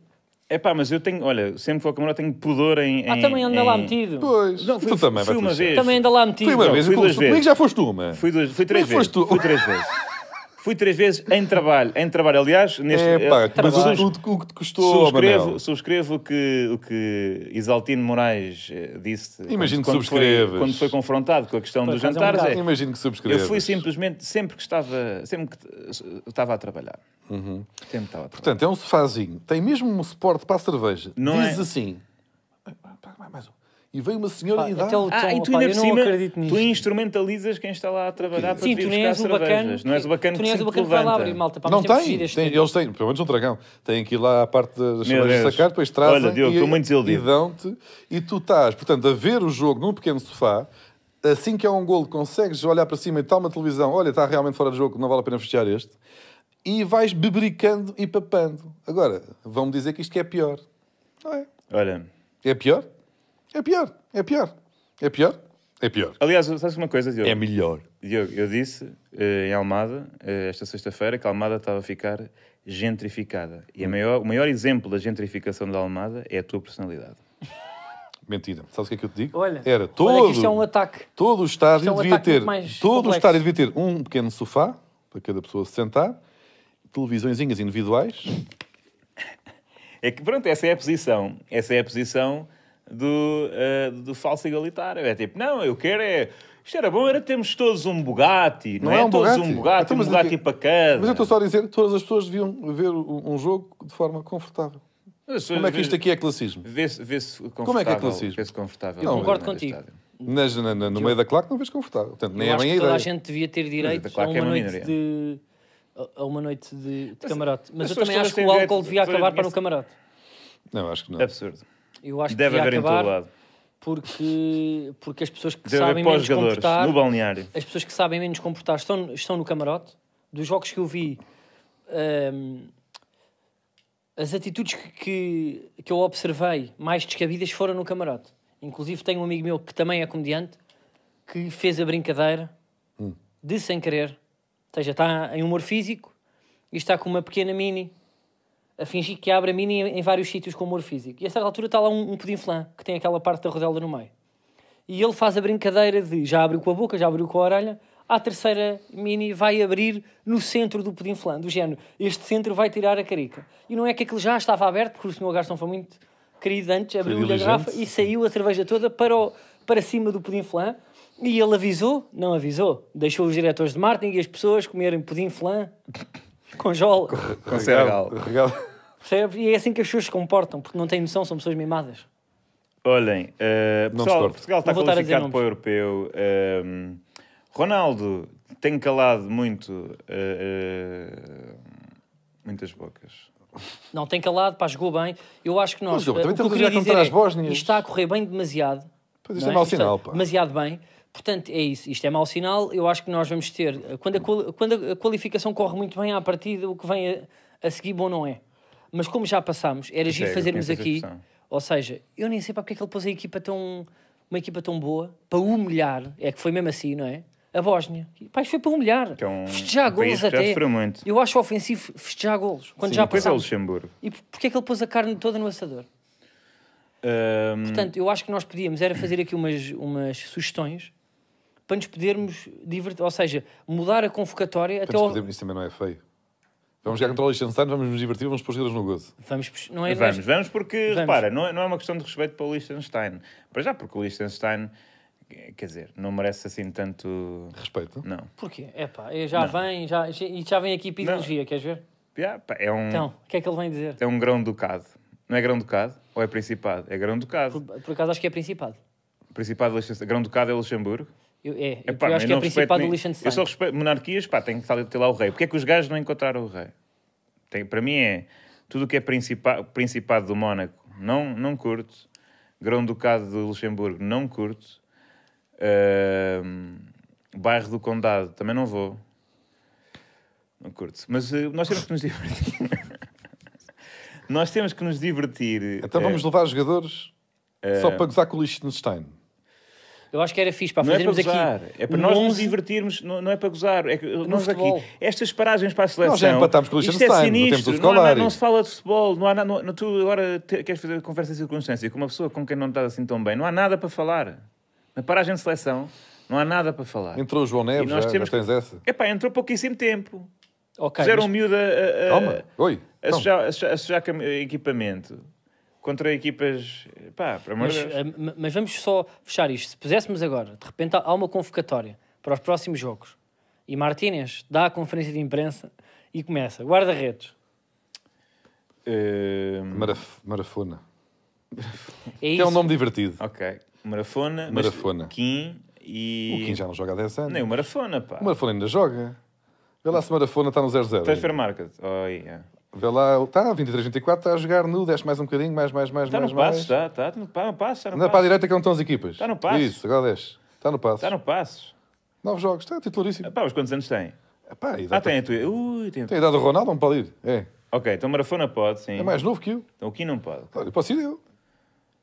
É pá, mas eu tenho, olha, sempre que vou à Câmara tenho pudor em. Ah, também anda em... lá metido. Pois. Não, fui, tu também, fui uma vez. Também anda lá metido. Fui uma vez, fui duas é vezes. que já foste uma. Fui, duas, fui é três vezes. Fui três vezes. Fui três vezes em trabalho, em trabalho, aliás, neste é, pá, eh, mas o, o, o que te custou, subscrevo, subscrevo que, o que Isaltino Moraes eh, disse. Imagino quando, que subscreves. Quando foi, quando foi confrontado com a questão dos jantares. Um é, Imagino que subscreves. Eu fui simplesmente, sempre que estava, sempre que estava a trabalhar. Uhum. Sempre estava a trabalhar. Portanto, é um sofazinho. Tem mesmo um suporte para a cerveja. Não Diz é... assim... Mais um e veio uma senhora pá, e dá. Até o tom, ah, e tu ainda cima, tu instrumentalizas quem está lá a trabalhar para Sim, tu não és o bacana. Não és o bacana tu que, és bacana que vai lá malta. Pá, não tem, tem eles têm, pelo menos um dragão, têm que ir lá à parte das de sacar, depois trazem Olha, Diogo, e, muito e dão-te. E tu estás, portanto, a ver o jogo num pequeno sofá, assim que é um golo, consegues olhar para cima e está uma televisão, olha, está realmente fora de jogo, não vale a pena festejar este. E vais bebericando e papando. Agora, vão-me dizer que isto que é pior. Não é? Olha... É pior? É pior, é pior. É pior? É pior. Aliás, sabes uma coisa, Diogo? É melhor. Diogo, eu disse eh, em Almada, eh, esta sexta-feira, que Almada estava a ficar gentrificada. E a hum. maior- o maior exemplo da gentrificação da Almada é a tua personalidade. Mentira. Sabes o que é que eu te digo? Olha, Era todo. olha que isto é um ataque. Todo o estádio é um devia ter. Todo o estádio devia ter um pequeno sofá para cada pessoa se sentar, televisõezinhas individuais. É que, pronto, essa é a posição. Essa é a posição do, uh, do falso igualitário. É tipo, não, eu quero é. Isto era bom, era termos todos um Bugatti, não, não é? é um todos Bugatti. um Bugatti, então, um Bugatti para cada. Mas eu estou só a dizer que todas as pessoas deviam ver um jogo de forma confortável. Como é que isto aqui é classismo? Vê-se vê Como é que é classismo? Vê-se confortável. Não, concordo contigo. na, na, no eu... meio da claque não vês confortável. Portanto, nem eu é bem a ideia. Toda a gente devia ter direito a uma, é uma noite de a uma noite de, de mas, camarote. Mas, mas eu também acho que o álcool devia acabar para o camarote. Não, acho que não. absurdo eu acho Deve que devia haver acabar porque, porque as pessoas que Deve sabem menos comportar... no balneário. As pessoas que sabem menos comportar estão, estão no camarote. Dos jogos que eu vi, hum, as atitudes que, que, que eu observei mais descabidas foram no camarote. Inclusive tenho um amigo meu que também é comediante que fez a brincadeira hum. de sem querer. Ou seja, está em humor físico e está com uma pequena mini a fingir que abre a mini em, vários sítios com humor físico. E a certa altura está lá um, um pudim flan, que tem aquela parte da rodela no meio. E ele faz a brincadeira de já abriu com a boca, já abriu com a orelha, a terceira mini vai abrir no centro do pudim flan, do género, este centro vai tirar a carica. E não é que aquilo já estava aberto, porque o senhor Garçom foi muito querido antes, abriu-lhe a garrafa e saiu a cerveja toda para, o, para cima do pudim flan. E ele avisou, não avisou, deixou os diretores de marketing e as pessoas comerem pudim flan com jola. Com, com, com Percebe? E é assim que as pessoas se comportam, porque não têm noção, são pessoas mimadas. Olhem, uh, pessoal, Portugal está qualificado para o europeu. Uh, Ronaldo tem calado muito uh, muitas bocas. Não, tem calado, pá, jogou bem. Eu acho que nós. Mas, uh, o que eu dizer é, isto está a correr bem demasiado. Pois isto é, é mau sinal, pá. Demasiado bem. Portanto, é isso. Isto é mau sinal. Eu acho que nós vamos ter. Quando a, quando a qualificação corre muito bem à partida, o que vem a, a seguir bom não é. Mas como já passámos, era giro é, fazermos aqui. Ou seja, eu nem sei para porque é que ele pôs a equipa tão, uma equipa tão boa para humilhar. É que foi mesmo assim, não é? A Bósnia. Pai, foi para humilhar. Que é um festejar um golos até. Eu acho ofensivo festejar golos. Quando Sim, já é passámos. É Luxemburgo. E porque é que ele pôs a carne toda no assador? Um... Portanto, eu acho que nós podíamos era fazer aqui umas, umas sugestões para nos podermos divertir, ou seja, mudar a convocatória para até ao... podermos, Isso também não é feio. Vamos jogar contra o Liechtenstein, vamos nos divertir, vamos pôr os no gozo. Vamos, não é vamos, vamos porque, vamos. repara, não é, não é uma questão de respeito para o Liechtenstein. Para já, porque o Liechtenstein, quer dizer, não merece assim tanto... Respeito? Não. Porquê? É pá, já não. vem, já, já vem aqui para queres ver? pá, é um... Então, o que é que ele vem dizer? É um grão-ducado. Não é grão-ducado ou é principado? É grão-ducado. Por, por acaso acho que é principado. Principado de Liechtenstein. Grão-ducado é Luxemburgo? Eu, é, eu acho que é a principal do Liechtenstein. Eu só respeito monarquias, pá, tem que ter lá o rei. Porquê é que os gajos não encontraram o rei? Tem, para mim é tudo o que é principa, Principado do Mónaco, não, não curto. Grão-Ducado do Luxemburgo, não curto. Uh, bairro do Condado, também não vou. Não curto. Mas uh, nós temos que nos divertir. nós temos que nos divertir. Então eh, vamos levar jogadores uh, só eh, para gozar com o Liechtenstein. Eu acho que era fixe é para não fazermos é para gozar, aqui. É para nós 11... nos divertirmos, não, não, é para gozar. É que é nós futebol. aqui, estas paragens para a seleção. Nós já empatámos com o Isto é sinistro. Não, há, não, se fala de futebol. Não há, nada não, tu agora te, queres fazer conversa em circunstância com uma pessoa com quem não estás assim tão bem. Não há nada para falar. Na paragem de seleção, não há nada para falar. Entrou o João Neves, e nós já, temos... já tens essa. entrou pouquíssimo tempo. Okay, Fizeram mas... um miúdo a, a, a, Calma, oi. A, sujar, a, sujar, a sujar equipamento contra equipas. Pá, para mas, eh, mas vamos só fechar isto. Se puséssemos agora, de repente há uma convocatória para os próximos jogos e Martínez dá a conferência de imprensa e começa: guarda-redes. Ehm, Maraf... Marafona. É, isso? é um nome divertido. Ok. Marafona, Marafona. Kim e. O Kim já não joga há 10 anos. Nem o Marafona, pá. O Marafona ainda joga. Vê lá se Marafona está no 0-0. Transfer Market. Oh, yeah. Vê lá, está, 23, 24, está a jogar nu, desce mais um bocadinho, mais, mais, mais, está mais. Está tá no passo, está, está, está no passo. Anda para a direita que não estão as equipas. Está no passo. Isso, agora desce. Está no passo. Está no passo. novos jogos, está titularíssimo. Epá, mas quantos anos tem? Epá, ah, idade... Ah, tem é a tua. Ui, tem a Tem a idade do Ronaldo, não pode É. Ok, então Marafona pode, sim. É mais novo que eu. Então o Kim não pode. Eu posso ir eu.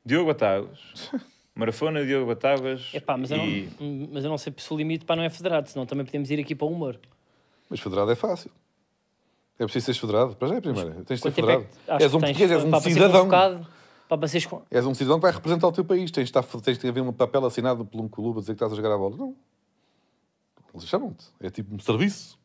Diogo Batagos. Marafona, Diogo Batagas. Epá, mas, e... eu não, mas eu não sei se o limite para não é federado, senão também podemos ir aqui para o humor. Mas federado é fácil. É preciso ser federado. Para já é a primeira. Tens de ser federado. Tipo é és um português, és um cidadão. Com... És um cidadão que vai representar o teu país. Tens de, estar, tens de haver um papel assinado por um clube a dizer que estás a jogar a bola. Não. Eles chamam te É tipo um serviço.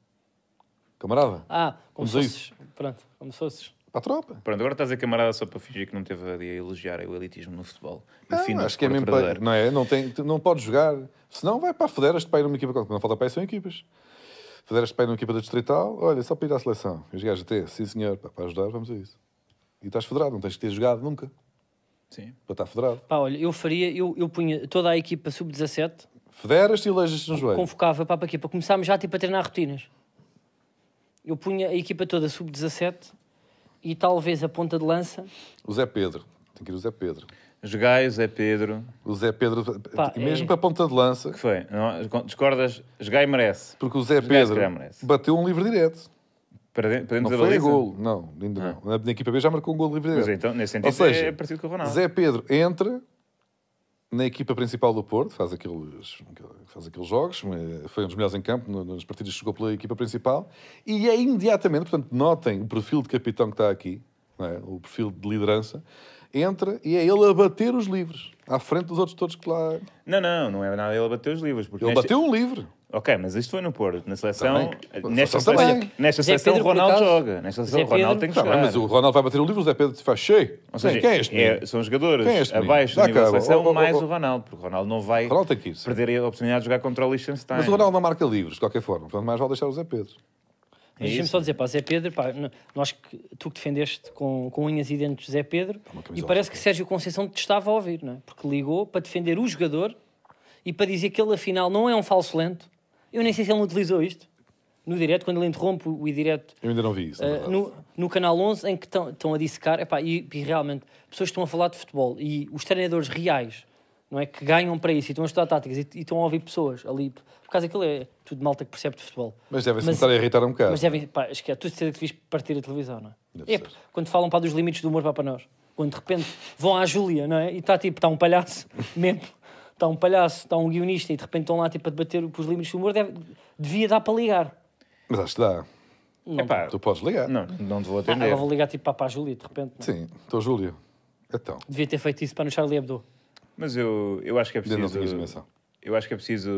Camarada. Ah, como, se fosses. Pronto, como se fosses. Para a tropa. Pronto, agora estás a camarada só para fingir que não teve a elogiar o elitismo no futebol. não, ah, fim, acho que é, é mesmo para... Não é? Não, tem, não pode jogar. Senão vai para a Federas para ir numa equipa. Não falta para aí, são equipas fazer a espera numa equipa da Distrital, olha, só para ir à seleção. E os gajos até, sim senhor, para ajudar, vamos a isso. E estás federado, não tens que ter jogado nunca. Sim. Para estar federado. Pá, olha, eu faria, eu, eu punha toda a equipa sub-17. federas e elejas-te no joelho. Convocava pá, para aqui, para começarmos já tipo, a treinar rotinas. Eu punha a equipa toda sub-17 e talvez a ponta de lança. O Zé Pedro. Tem que ir o Zé Pedro. Jogai o Zé Pedro. O Zé Pedro, Pá, mesmo é... para a ponta de lança. Que foi? Não, discordas? Jogai merece. Porque o Zé Jogai Pedro bateu um livre direto. Para dentro, para dentro não foi gol, não, ainda ah. não. Na equipa B já marcou um gol livre direto. então, nesse sentido, Ou seja, é parecido com o Ronaldo. Zé Pedro entra na equipa principal do Porto, faz aqueles, faz aqueles jogos, foi um dos melhores em campo nas partidas que jogou pela equipa principal, e é imediatamente, portanto, notem o perfil de capitão que está aqui, é? o perfil de liderança, entra e é ele a bater os livros à frente dos outros todos que lá. Não, não, não é nada ele a bater os livros. Porque ele neste... bateu um livro. Ok, mas isto foi no Porto, na seleção. Também. Eh, nesta seleção, também. nesta seleção Ronaldo joga. Nesta seleção, Ronaldo tem que tá, jogar. mas o Ronaldo vai bater o livro, o Zé Pedro faz cheio. Ou seja, quem é este? É, são jogadores é este, abaixo da seleção, oh, oh, oh mais oh. o Ronaldo, porque o Ronaldo não vai Ronaldo perder a oportunidade de jogar contra o Liechtenstein. Mas o Ronaldo não marca livros, de qualquer forma, portanto, mais vale deixar o Zé Pedro. É Deixa-me só dizer, pá, Zé Pedro, pá, nós, tu que defendeste com, com unhas e dentes Zé Pedro, e parece que Sérgio Conceição te estava a ouvir, não é? Porque ligou para defender o jogador e para dizer que ele afinal não é um falso lento. Eu nem sei se ele não utilizou isto no direto, quando ele interrompe o direto. Eu ainda não vi isso. Uh, no, no Canal 11, em que estão a dissecar, epá, e, e realmente, pessoas estão a falar de futebol e os treinadores reais não é? Que ganham para isso e estão a estudar táticas e, e estão a ouvir pessoas ali. Por causa daquilo é tudo malta que percebe de futebol. Mas devem-se estar a irritar um bocado. Mas devem, pá, esquece, tu certeza que fiz é partir a televisão, não é? é, quando falam para dos limites do humor para, nós. Quando de repente vão à Júlia, não é? E está tipo, está um palhaço mesmo. Está um palhaço, está um guionista e de repente estão lá tipo, a debater os limites do humor, deve, devia dar para ligar. Mas acho que dá. Não. Epá, tu podes ligar. Não, não te vou atender. Ah, vou ligar tipo para, para a Júlia, de repente. Não? É? Sim, estou Júlia. Então. Devia ter feito isso para no Charlie Hebdo. Mas eu, eu acho que é preciso. Eu, acho que é preciso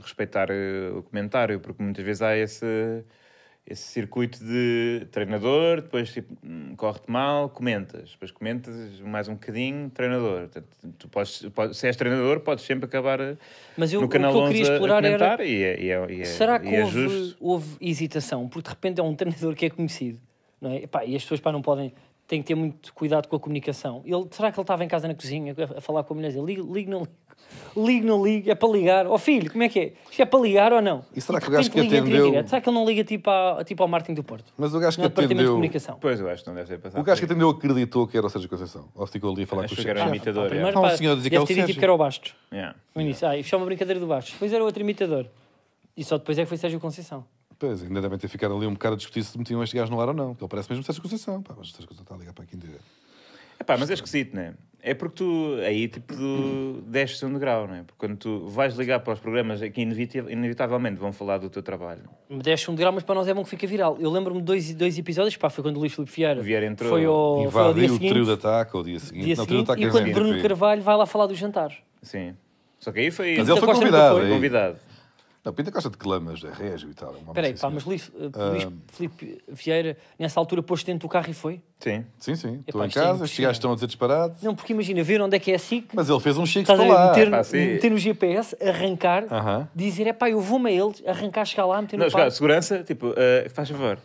respeitar eh, o comentário, porque muitas vezes há esse, esse circuito de treinador, depois tipo, hum, corre-te mal, comentas, depois comentas mais um bocadinho, treinador. tu podes, podes, se és treinador, podes sempre acabar eh, Mas eu, no canal o que eu queria explorar era, e é, e é, e é, será que é houve, houve, hesitação? Porque de repente é um treinador que é conhecido, não é? e as pessoas pá, não podem tem que ter muito cuidado com a comunicação. Ele, será que ele estava em casa na cozinha a, falar com a mulher? Ligo, ligo, não ligo. Ligo, não ligo. É para ligar. Ó oh, filho, como é que é? Isto é para ligar ou não? E será que o gajo que atendeu... Será que ele não liga tipo, a, tipo ao Martin do Porto? Mas o gajo que atendeu... comunicação. Pois, eu acho que não deve ser passado. O gajo que atendeu acreditou que era o Sérgio Conceição. Ou ficou ali a falar acho com o Sérgio. Acho que era o imitador. Não, ah, é. o senhor dizia que é o Sérgio. que era o Bastos. No início. Ah, e fechou é uma brincadeira do Bastos. Pois era outro imitador. E só depois é que foi Sérgio Conceição. Pois, ainda devem ter ficado ali um bocado a discutir se metiam este gajo no ar ou não. Porque ele parece mesmo Sérgio Conceição. Pá, mas Sérgio está a ligar para quem diga. É pá, mas é esquisito, não é? É porque tu aí tipo do, desces um degrau, não é? Porque quando tu vais ligar para os programas é que inevitavelmente vão falar do teu trabalho. Desce um degrau, mas para nós é bom que fica viral. Eu lembro-me de dois, dois episódios, pá, foi quando o Luís Filipe Vieira, Vieira entrou, foi ao, foi ao dia seguinte. o trio de ataque, ao dia seguinte. Dia não, seguinte e é quando Bruno Carvalho vai lá falar do jantar. Sim. Só que aí foi... Mas ele foi convidado. Foi. convidado. Não, Pinta gosta de clamas, é régio e tal. É Espera aí, pá, mas assim. eh, Luís, ah, Felipe Vieira, nessa altura, pôs dentro do carro e foi? Sim. Sim, sim. Estou em é casa, os gajos estão a dizer disparados. Não, porque imagina, ver onde é que é a SIC. Mas ele fez um chique para lá. Meter, pá, meter no ah, GPS, arrancar, uh -huh. dizer, é pá, eu vou-me a eles, arrancar, chegar lá, meter no Não, segurança, tipo, uh, faz favor.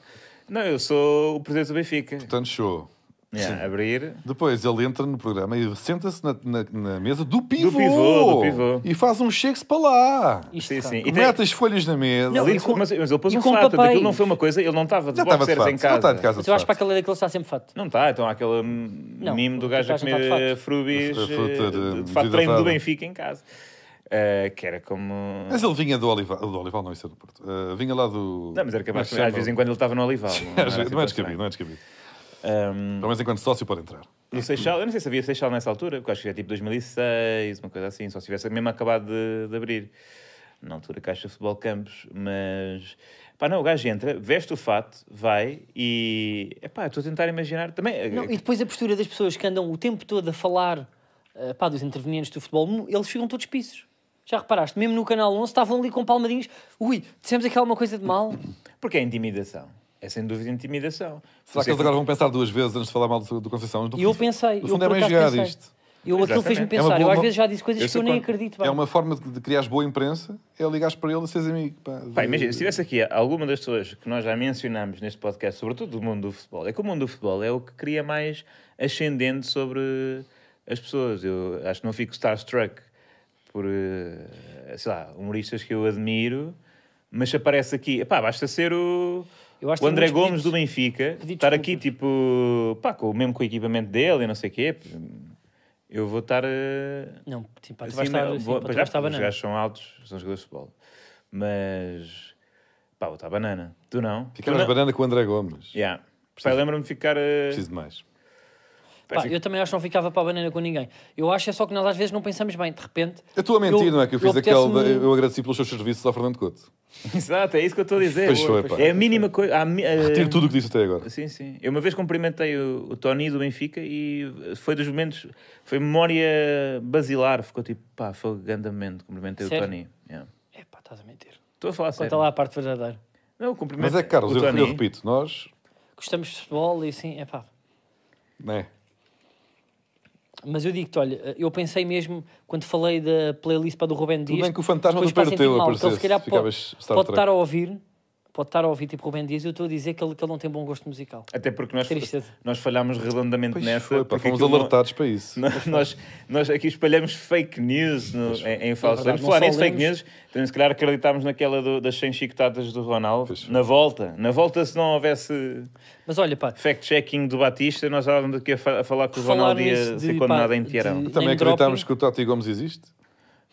Não, eu sou o presidente do Benfica. Portanto, show. É, abrir. Depois ele entra no programa e senta-se na, na, na, mesa do pivô, do pivô, do pivô. E faz um cheques para lá. Isto, sim, sim. E mete tem... as folhas na mesa. Não, com... mas, mas ele pôs um fato. Tipo, Papai... Aquilo não foi uma coisa. Ele não estava de, Já boxers de em casa. Não está de casa. Mas eu acho para aquele daquele está sempre fato. Não está. Então há aquele não, mimo do gajo a comer frubis eh, de, de fato treino do Benfica em casa. Uh, que era como. Mas ele vinha do Olival, do Olival não, isso é do Porto. Uh, vinha lá do. Não, mas era capaz, é às vezes em quando ele estava no Olival. Não, não, era, não assim é descabido, não é descabido. Um... Pelo menos enquanto sócio pode entrar. No Seixal, eu não sei se havia Seixal nessa altura, porque acho que era é tipo 2006, uma coisa assim, só se tivesse mesmo acabado de, de abrir. Na altura Caixa Futebol Campos, mas... Pá, não, o gajo entra, veste o fato, vai e... Epá, estou a tentar imaginar também... Eh, não, e depois a postura das pessoas que andam o tempo todo a falar, eh, pá, dos intervenientes do futebol, eles ficam todos pisos. Já reparaste? Mesmo no Canal 11 estavam ali com palmadinhos. Ui, dissemos aquela uma coisa de mal? Porque é intimidação é sem dúvida intimidação. Será que eles agora vão pensar duas vezes antes de falar mal do, do Conceição? eu pensei. No fundo eu é bem jogado pensei. isto. Eu, aquilo fez-me pensar. É boa, eu às vezes já disse coisas que eu nem quando... acredito. É uma forma de, de criar boa imprensa, é ligares para ele e seres amigo. Pá, de... pá imagina, se tivesse aqui alguma das pessoas que nós já mencionámos neste podcast, sobretudo do mundo do futebol, é que o mundo do futebol é o que cria mais ascendente sobre as pessoas. Eu acho que não fico starstruck por, eh, sei lá, humoristas que eu admiro, mas se aparece aqui, pá, basta ser o o André Gomes pedidos, do Benfica estar aqui, tipo, pá, com, mesmo com o equipamento dele e não sei o quê. Eu vou estar. Eh, não, tipo, pá, vais estar. Sim, pá, tu assim, já, estar banana. Os gajos são altos, são jogadores de futebol. Mas. Pá, vou estar banana. Tu não. Ficaras banana com o André Gomes. Yeah. Preciso, pá, me de ficar. Uh... Preciso de mais. Pá, eu também acho que não ficava para a banana com ninguém. Eu acho é só que nós às vezes não pensamos bem, de repente. Eu estou a mentir, não é? Que eu fiz eu aquele. Me... Eu agradeci pelos seus serviços ao Fernando Couto. Exato, é isso que eu estou a dizer. Pois foi, É a mínima coisa. Retiro tudo o que disse até agora. Sim, sim. Eu uma vez cumprimentei o, o Tony do Benfica e foi dos momentos. Foi memória basilar. Ficou tipo, pá, foi gandamente. Cumprimentei Sério? o Tony. Yeah. É pá, estás a mentir. Estou a falar Conta sério. Conta lá a parte verdadeira. Não, cumprimento. Mas é que, Carlos, eu, eu, repito, nós. Gostamos de futebol e sim, é pá. Não é? Mas eu digo-te, olha, eu pensei mesmo quando falei da playlist para do Ruben Dias. Tudo bem que o fantasma do Perteu aparecesse. Mal, então se calhar pode, pode estar a ouvir pode estar a ouvir tipo Rubem Dias e eu estou a dizer que ele, que ele não tem bom gosto musical. Até porque nós, nós falhámos redondamente pois nessa. Foi, fomos alertados não, para isso. Nós, nós, nós, aqui espalhamos fake news no, em, em falso. É falar em fake news, então, se calhar acreditámos naquela do, das 100 chicotadas do Ronaldo. Na volta. Na volta, se não houvesse Mas olha, pá, fact-checking do Batista, nós estávamos aqui a, falar que o Ronaldo ia ser condenado em Tiarão. Também acreditámos que o Tati Gomes existe?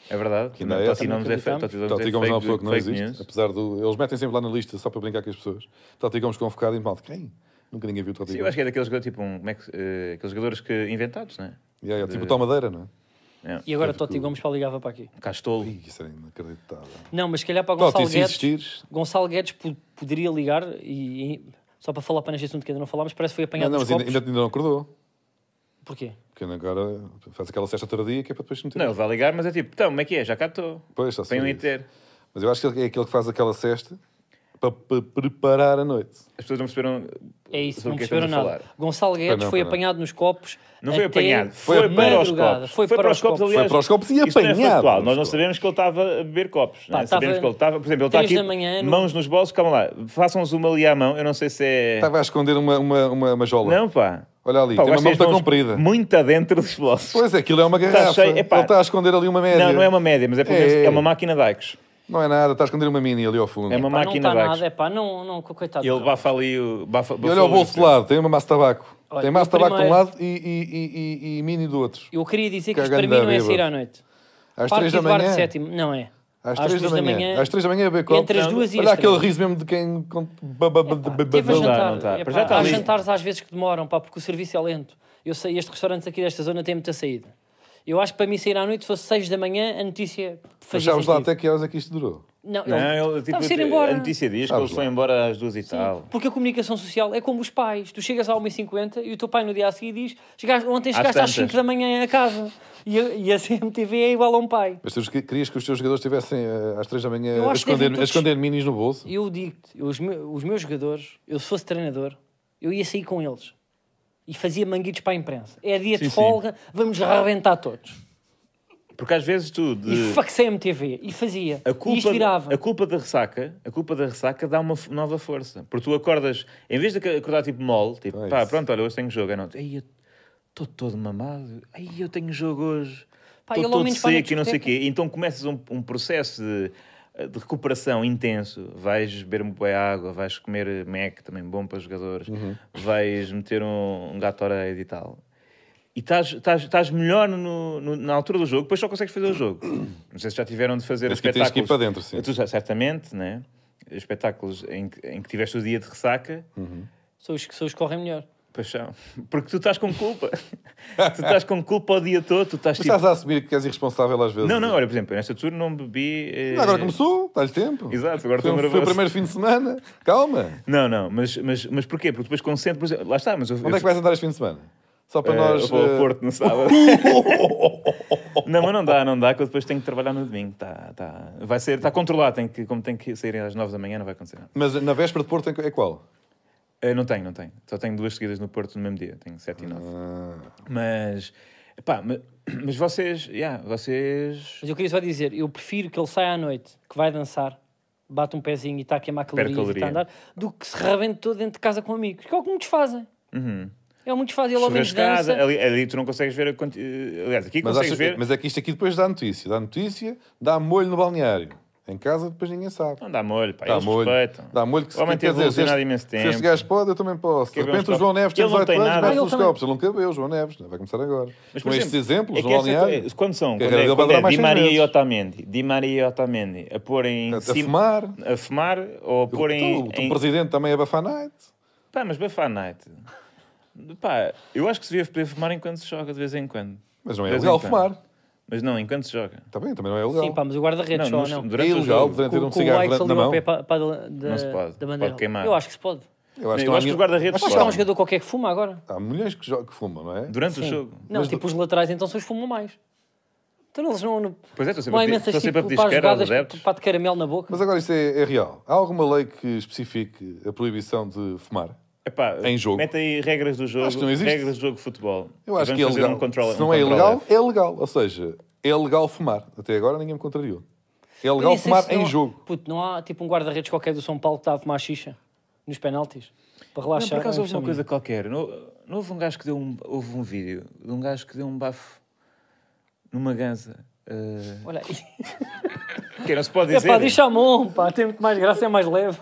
É verdade. Que não, é Totinamos é fake. Totinamos é uma pessoa que não existe. News. Apesar do. Eles metem sempre lá na lista só para brincar com as pessoas. Totinamos então com focado em mal. Quem? Nunca ninguém viu o Sim, eu acho que é daqueles jogadores, tipo, um, como é que, uh, aqueles jogadores que inventados, né? é tipo não é? Yeah, yeah, de... Tipo o Tomadeira, não é? E agora Totti Gomes para ligava para aqui. Castolo. Ih, isso era inacreditável. Não, mas se calhar para Gonçalo Guedes. Existires... Gonçalo Guedes poderia ligar e, e, só para falar para neste assunto que ainda não falámos, parece que foi apanhado. Não, não mas ainda, ainda, não acordou. Porquê? Porque agora faz aquela sexta tardia que é para depois meter. Não, ele vai ligar, mas é tipo, então, como é que é? Já cá estou. Pois, está Venham ir Mas eu acho que é aquele que faz aquela cesta para, preparar a noite. As pessoas não perceberam. É isso, não é perceberam nada. Gonçalo Guedes não, foi não. apanhado nos copos. Não foi apanhado, foi para os copos. Foi, para, os copos, aliás. Foi para os copos e é apanhado. É Nós não é. sabemos que ele estava a beber copos. Pá, sabemos que ele estava. Por exemplo, ele está aqui, manhã, mãos nos bolsos, calma lá, façam-nos uma ali à mão. Eu não sei se é. Estava a esconder uma, uma, uma, uma jola. Não, pá. Olha ali, pá, tem uma malta comprida. Muito adentro dos bolsos. Pois é, aquilo é uma garrafa. Está cheio, Ele está a esconder ali uma média. Não, não é uma média, mas é porque é, uma máquina de não é nada, está a esconder uma mini ali ao fundo. É uma pá, máquina não está nada, é pá, não, não, coitado. Ele bafa ali o... Bafa, bafa e olha o bolso de lado, tem uma massa de tabaco. Olha, tem massa de tabaco primeiro... de um lado e, e, e, e, mini do outro. Eu queria dizer que, que é isto para mim não é sair à noite. Às três da manhã? Sétimo, não é. Às, três da manhã. Às três da manhã é bacon. Entre as duas e Olha aquele riso mesmo de quem... Não está, está. há jantares às vezes que demoram, pá, porque o serviço é lento. Eu sei, este restaurante aqui desta zona tem muita saída. Eu acho que para mim sair à noite, se fosse 6 da manhã, a notícia fazia Mas lá até que horas é que isto durou? Não, não, ele, tipo, a embora. A notícia diz que eles foram embora às duas e Sim, tal. Porque a comunicação social é como os pais. Tu chegas às 1h50 e o teu pai no dia a seguir diz chegaste, ontem chegaste às, às 5 da manhã a casa. E a, e a CMTV é igual a um pai. Mas tu querias que os teus jogadores estivessem eh, às 3 da manhã a esconder, todos... a esconder minis no bolso? Eu digo-te, os, me, os meus jogadores, eu se fosse treinador, eu ia sair com eles e fazia manguitos para a imprensa. É dia sim, de folga, sim. vamos arrebentar todos. Porque às vezes tu. De... E faxei-me e fazia. A culpa, e estirava. A culpa da ressaca, a culpa da ressaca dá uma nova força. Porque tu acordas, em vez de acordar tipo mole, tipo, pois. pá, pronto, olha, hoje tenho jogo, Aí é eu estou todo mamado, aí eu tenho jogo hoje. Estou todo seco e não sei o quê. Então começas um, um processo de eh, de recuperação intenso. Vais beber um água, vais comer Mac, também bom para os jogadores, uhum. vais meter um, um gato orelha e tal. E estás melhor no, no, na altura do jogo, depois só consegues fazer o jogo. Não sei se já tiveram de fazer Mas espetáculos. Que tens que ir para dentro, sim. Tu, certamente, né? Espetáculos em, em que tiveste o dia de ressaca. Uhum. São os, são os que correm melhor. Paixão. Porque tu estás com culpa. tu estás com culpa o dia todo. Tu estás, tipo... estás a assumir que és irresponsável às vezes. Não, não, olha, por exemplo, nesta tour não bebi. Eh... agora começou, estás tempo. Exato, agora foi, estou Foi o primeiro fim de semana, calma. Não, não, mas, mas, mas porquê? Porque depois concentro, por exemplo, lá está, mas eu, Onde é eu... é que vais andar este fim de semana? Só para uh, nós. Vou ao eh, Porto no sábado. não, mas não dá, não dá, que eu depois tenho que trabalhar no domingo. Tá, tá. Vai ser, está controlado, tem que, como tem que sair às 9 da manhã, não vai acontecer nada. Mas na véspera de Porto é, é qual? Eh, não tenho, não tenho. Só tenho duas seguidas no Porto no mesmo dia. Tenho 7 e 9. Ah. Mas, pá, mas, vocês, yeah, vocês... Mas eu queria só dizer, eu prefiro que ele saia à noite, que vai dançar, bate um pezinho e está a queimar calorias tá caloria. e está a andar, do que se rebente todo dentro de casa com amigos. Que é o que muitos fazem. Uhum. É o muito fácil, logo dança. Ali, ali tu não consegues ver... A Aliás, aqui mas consegues acho, ver... Mas é que isto aqui depois dá notícia. Dá notícia, dá molho no balneário. Em casa depois ninguém sabe. Não dá molho, pá. Dá eles molho. respeitam. Dá molho que se Homem quer dizer, se este, se este gajo pode, eu também posso. Que é de repente o João Neves tem 18 anos, mete os copos. Ele não cabeu, o João Neves. Vai começar agora. Mas, Com exemplo, estes exemplos, é o Balneário... É, quando são? Quando é, é, quando é Di Maria e Otamendi. Di Maria e Otamendi. A pôr em... A, fumar. A fumar ou a pôr em... O, presidente também é Bafanite Night. Pá, mas Bafanite Night... Pá, eu acho que se devia poder fumar enquanto se joga, de vez em quando. Mas não é legal fumar. Mas não, enquanto se joga. Está bem, também não é legal. Sim, pá, mas o guarda-redes só não. durante É o ilegal, jogo. durante ter um cigarro na mão. Não se pode. da Pode queimar. Eu acho que se pode. Eu acho que, Eu acho que os guarda-redes Acho que Pode. há um jogador qualquer que fuma agora. Há mulheres que, que fumam, não é? Durante o jogo. Não, Mas tipo do- os laterais então só os fumam mais. Então eles não... Pois é, estou sempre a pedir- imensas estou sempre a pedir tipo, esquerda aos adeptos. pá de caramelo na boca. Mas agora isto é, é real. Há alguma lei que especifique a proibição de fumar? Epá, em jogo. Mete aí regras do jogo, regras do jogo de futebol. Eu acho que é legal. Um control, Se não um é ilegal, é legal. Ou seja, é legal fumar. Até agora ninguém me contrariou. É legal isso, fumar isso, em não, jogo. Puto, não há tipo um guarda-redes qualquer do São Paulo que está a fumar xixa nos penaltis? Para relaxar. Não, por acaso houve uma coisa qualquer. Não, não, houve um gajo que deu um. Houve um vídeo de um gajo que deu um bafo numa ganza. Uh... Olha aí. que não se pode dizer. É pá, diz chamon, pá. Tem muito mais graça, é mais leve.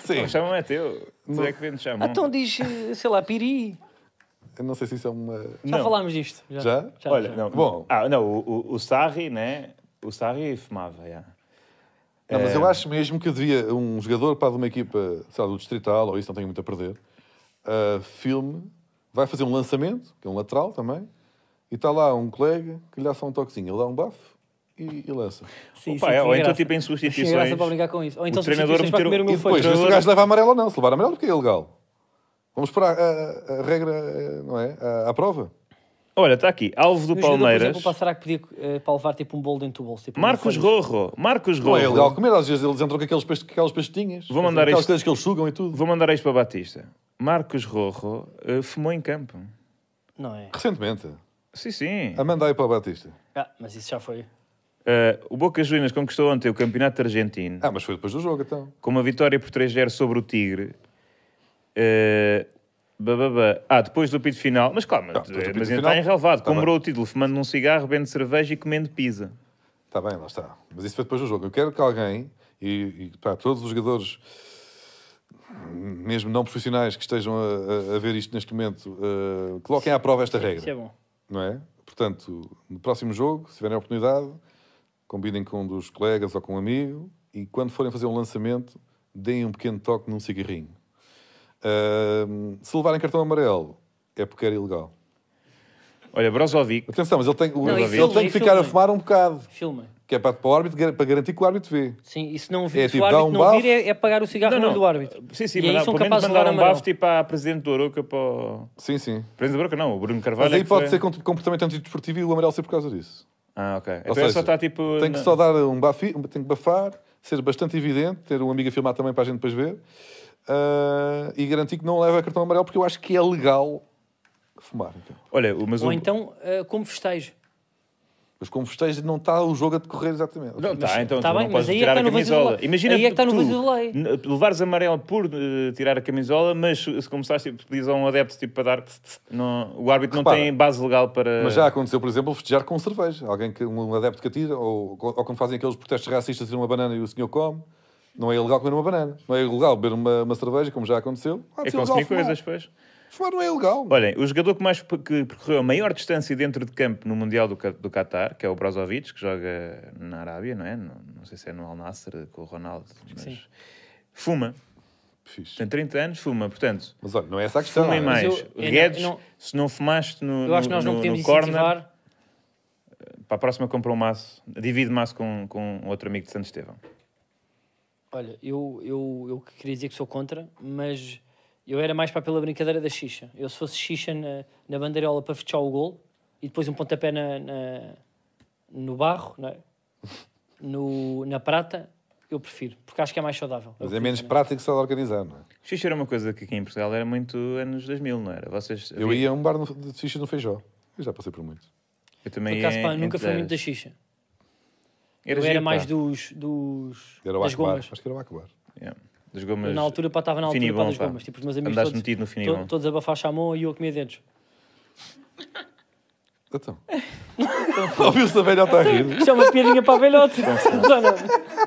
Sim. O é teu. Como é que vendes Ah, então diz, eh, sei lá, piri. Eu não sei se isso é uma. Já Não. falámos disto. Já? Já? já Olha, não. Bom. Ah, não, o, o, o Sarri, né? O Sarri fumava, já. Não, mas eu eh, acho mesmo que devia um jogador para uma equipa, sei lá, do Distrital, ou isso não tenho muito a perder. uh, filme, vai fazer um lançamento, que é um lateral também, e está lá um colega que lhe dá só um toquezinho, ele dá um bafo, e, e lança. Sim, Opa, é, sim, é, ou então, tipo, em substituições. graça para brincar com isso. Ou então, o treinador meter o... meu e depois, se o gajo leva amarelo ou não. Se levar amarelo, é porque é ilegal. Vamos para a, a, a regra, eh, não é? À, prova. Olha, está aqui, alvo do Palmeiras. Jogador, por exemplo, o que podia uh, para levar tipo um bolo dentro do bolso. Tipo, Marcos Rorro, Marcos Rorro. Não é legal comer, às vezes eles entram com aqueles, pest... aquelas pastinhas. Vou mandar aquelas isto... coisas que eles sugam e tudo. Vou mandar isto para Batista. Marcos Rorro uh, eh, fumou em campo. Não é? Recentemente. Sim, sim. A mandar para Batista. Ah, mas isso já foi. Uh, o Boca Juniors conquistou ontem o campeonato argentino. Ah, mas foi depois do jogo, então. Com uma vitória por 3-0 sobre o Tigre. Uh, eh, bah, bah. Ah, depois do pito final. Mas calma, eh, mas ainda então está é enrelvado. Tá Combrou o título fumando um cigarro, bebendo cerveja e comendo pizza. Está bem, lá está. Mas isso foi depois do jogo. Eu quero que alguém, e, e para todos os jogadores, mesmo não profissionais que estejam a, a, a ver isto neste momento, uh, coloquem à prova esta regra. Isso é bom. Não é? Portanto, no próximo jogo, se tiverem a oportunidade combinem com um dos colegas ou com um amigo e quando forem fazer um lançamento, deem um pequeno toque num cigarrinho. Uh, se levarem cartão amarelo, é porque era ilegal. Olha, Brozovic. Atenção, mas ele tem, não, ele tem que ficar a fumar um bocado. Filma. Que é para, para o árbitro, para garantir que o árbitro vê. Sim, e se não, é vir, é, se tipo, o árbitro um não bafo, vir, é, é pagar o cigarro não, não. do árbitro. Sim, sim, mas são capazes de mandar um bafo tipo à Presidente do Aroca para o... Sim, sim. Presidente do Aroca não, o Bruno Carvalho. Mas é aí é pode foi... ser comportamento antidesportivo e o amarelo ser por causa disso. Ah, ok. Então é seja, só tipo. Tem que só dar um bafi, tem que bafar, ser bastante evidente, ter um amigo a filmar também para a gente depois ver. Uh, e garantir que não leva cartão amarelo, porque eu acho que é legal fumar. Então. Olha, mas Ou um... então, uh, como festejo. Mas como festejo não está o jogo a decorrer exatamente. Não está, então está bem, não podes é tirar é a camisola. Imagina aí é que está no lei. levares amarelo por uh, tirar a camisola, mas se começaste tipo, pedir a um adepto tipo, para dar, não, o árbitro Repara, não tem base legal para... Mas já aconteceu, por exemplo, festejar com cerveja. Alguém que, um adepto que atira, ou, ou quando fazem aqueles protestos racistas, tiram uma banana e o senhor come. Não é ilegal comer uma banana. Não é ilegal beber uma, uma cerveja, como já aconteceu. Ah, é consumir coisas, pois não é ilegal. Olhem, o jogador que mais que percorreu a maior distância dentro de campo no Mundial do, do Qatar, que é o Brozovic, que joga na Arábia, não é? Não, não sei se é no Al Nasser com o Ronaldo, mas Sim. fuma. Tem 30 anos, fuma, portanto. Mas olha, não é essa a questão. Fumem mais. Eu, eu Guedes, não, se não fumaste no, eu acho no, que nós não no, podemos no corner, eh, para a próxima compra um maço, divide maço com, com outro amigo de Santo Estevão. Olha, eu, eu, eu queria dizer que sou contra, mas eu era mais para pela brincadeira da xixa. Eu se fosse xixa na, na bandeirola para fechar o gol e depois um pontapé na, na no barro, na, é? no, na prata, eu prefiro, porque acho que é mais saudável. Mas é menos prático só de organizar, não é? Xixa era uma coisa que aqui em Portugal era muito anos 2000, não era? Vocês Eu ia a um bar no- de xixa no feijó. Eu já passei por muito. Eu Por também acaso, ia pá, nunca fui muito da xixa. Eu giro, era mais dos, dos Era o das gomas. Acho que era o Akbar. Yeah das gomas. na altura, pá, estava na altura bom, das pá. gomas. Tipo, os meus amigos Andaste todos, metido no finibom. Todos, todos a bafar chamou e eu a comer dentes. Então. então. Ouviu-se a velhota a rir. Isto é uma piadinha para a velhota.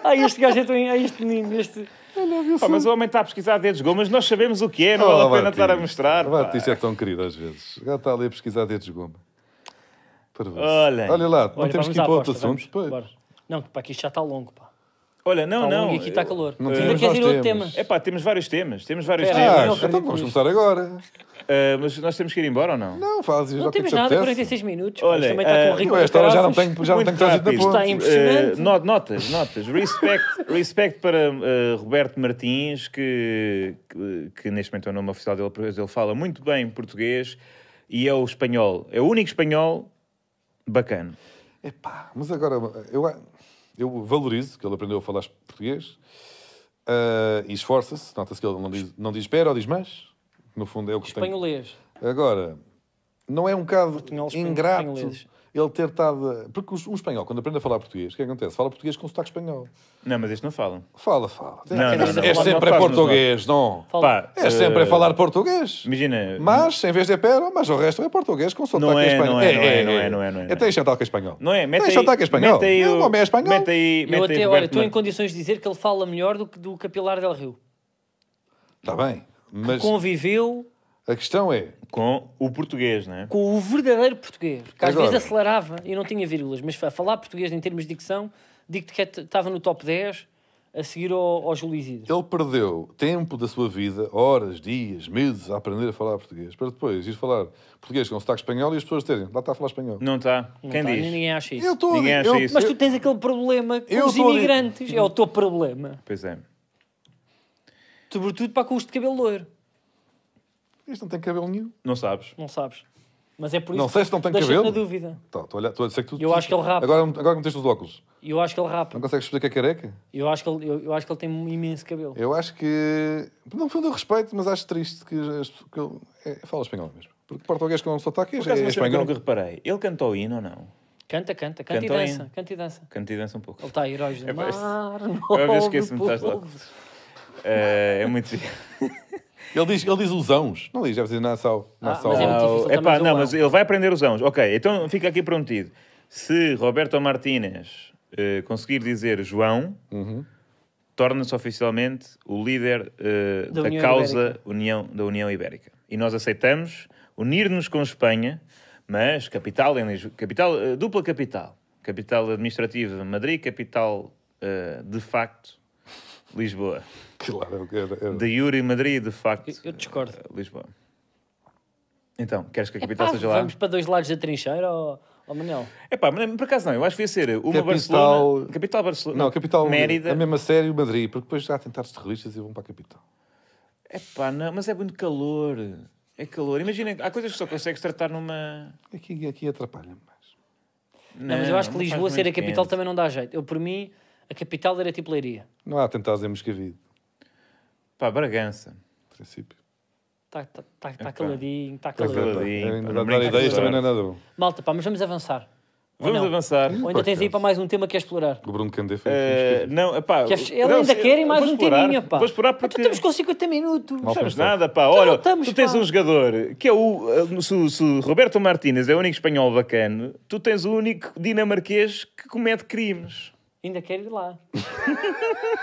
Ai, este gajo é tão. Ah, este menino, este. Pá, mas o homem está a pesquisar dedos gomas, nós sabemos o que é, não oh, vale a pena estar a mostrar. O artista é tão querido às vezes. O gajo está ali a pesquisar dedos de goma. Olha lá, não Olha, temos que ir para outro assunto. Não, para aqui isto já está longo. Pá. Olha, não, não. e aqui está calor. Não tínhamos nós outro tema. É pá, temos vários temas. Temos vários temas. Ah, então vamos começar agora. Eh, mas nós temos que ir embora ou não? Não, fazes Não temos nada, 46 minutos. Olha, isto também está com eh, esta hora já não tenho, já não tenho trazido na Está impressionante. Eh, notas, notas. Respect, respect para Roberto Martins, que, que, que neste momento é o nome oficial dele, porque ele fala muito bem português e é o espanhol. É o único espanhol bacana. É pá, mas agora eu, eu valorizo que ele aprendeu a falar português uh, e esforça-se. Nota-se que ele não diz, não diz espera ou diz mais No fundo é o que Espanholês. Tem. Agora, não é um bocado ingrato ele ter estado. Porque um espanhol, quando aprende a falar português, o é que acontece? Fala português com sotaque espanhol. Não, mas este não fala. Fala, fala. Não, é, não, não. É sempre é português, não. Pá, é sempre a eh, falar português. Imagina. Mas, em vez de é mas o resto é português com sotaque não é, espanhol. Não é, é não é, não é, não é. Não é, Até então, sotaque espanhol. Não é, mete aí. sotaque espanhol. Mete o nome é espanhol. Mete aí. Eu até, olha, estou em condições de dizer que ele fala melhor do que do Capilar del Rio. Está bem. Mas... Conviveu a questão é. Com o português, né? Com o verdadeiro português. Que às vezes acelerava e não tinha vírgulas, mas a falar português em termos de dicção, digo-te que é estava no top 10 a seguir ao, ao Júlio Isidro. Ele perdeu tempo da sua vida, horas, dias, meses, a aprender a falar português, para depois ir falar português com sotaque espanhol e as pessoas terem, lá está a falar espanhol. Não está. Não Quem tá, diz? Ninguém acha isso. Eu estou a acha eu, isso. Mas tu tens aquele problema com Eu os a imigrantes. É o teu problema. Pois é. Sobretudo para com os de cabelo loiro. Isto não tem cabelo nenhum. Não sabes. Não sabes. Mas é por isso não sei se não tem cabelo. na dúvida. Estou a, olhar, estou a dizer que tu. Eu acho que ele rapa. Agora, agora meteste os óculos. Eu acho que ele rapa. Não consegues perceber que é careca? Eu acho que ele, eu, eu acho que ele tem um imenso cabelo. Eu acho que. Não fundo eu respeito, mas acho triste que. que ele, é, fala espanhol mesmo. Porque português com um sotaque é, é, é espanhol. Eu nunca reparei. Ele cantou o hino ou não? Canta, canta, canta, canta e dança, canta e dança. Canta e dança um pouco. Ele está heróis do é, mar, Eu esqueço-me, estás logo. Uh, eh, é muito ele diz, ele diz os ãos. Não diz, deve dizer Nassau. Nassau. Ah, mas é muito difícil Epá, não, mas ele vai aprender os ãos. Ok, então fica aqui prometido. Se Roberto Martínez eh, conseguir dizer João, Uhum. torna-se oficialmente o líder eh, Da da, União causa União, da União Ibérica. E nós aceitamos unir-nos com Espanha, mas capital, em Lisboa, capital eh, dupla capital. Capital administrativa Madrid, capital de facto Lisboa. Claro, era, era. De Yuri Madrid, de facto. Eu, eu discordo. Eh, Lisboa. Então, queres que a capital Epá, seja lá? Vamos para dois lados da trincheira ou, ou Manel? É pá, por acaso não, eu acho que ia ser uma capital... Barcelona. Capital Barcelona. Não, capital Mérida. A mesma série, Madrid, porque depois já tentar terroristas e vão para a capital. É pá, não, mas é muito calor. É calor. Imagina, há coisas que só consegues tratar numa. Aqui, aqui atrapalha-me mais. Não, não, mas eu acho que Lisboa ser a capital quente. também não dá jeito. Eu, por mim, a capital era tipo Leiria. Não há tentados em Moscavide. Pá, Bragança. princípio. Está tá, tá, tá, tá caladinho, está tá caladinho. caladinho. dar ideias também não é nada bom. Malta, pá, mas vamos avançar. Vamos avançar. Ou ainda tens aí para mais um tema que é explorar. O Bruno Candé foi. Eh, não, pá. Queres- ele ainda querem quer e mais um explorar, teminha, pá. Vou explorar tu então porque. estamos com 50 minutos. Não estamos nada, pá. Então olha, tu tens um jogador que é o. Eh, se, Roberto Martínez é o único espanhol bacano, tu tens o único dinamarquês que comete crimes. Ainda quer ir lá.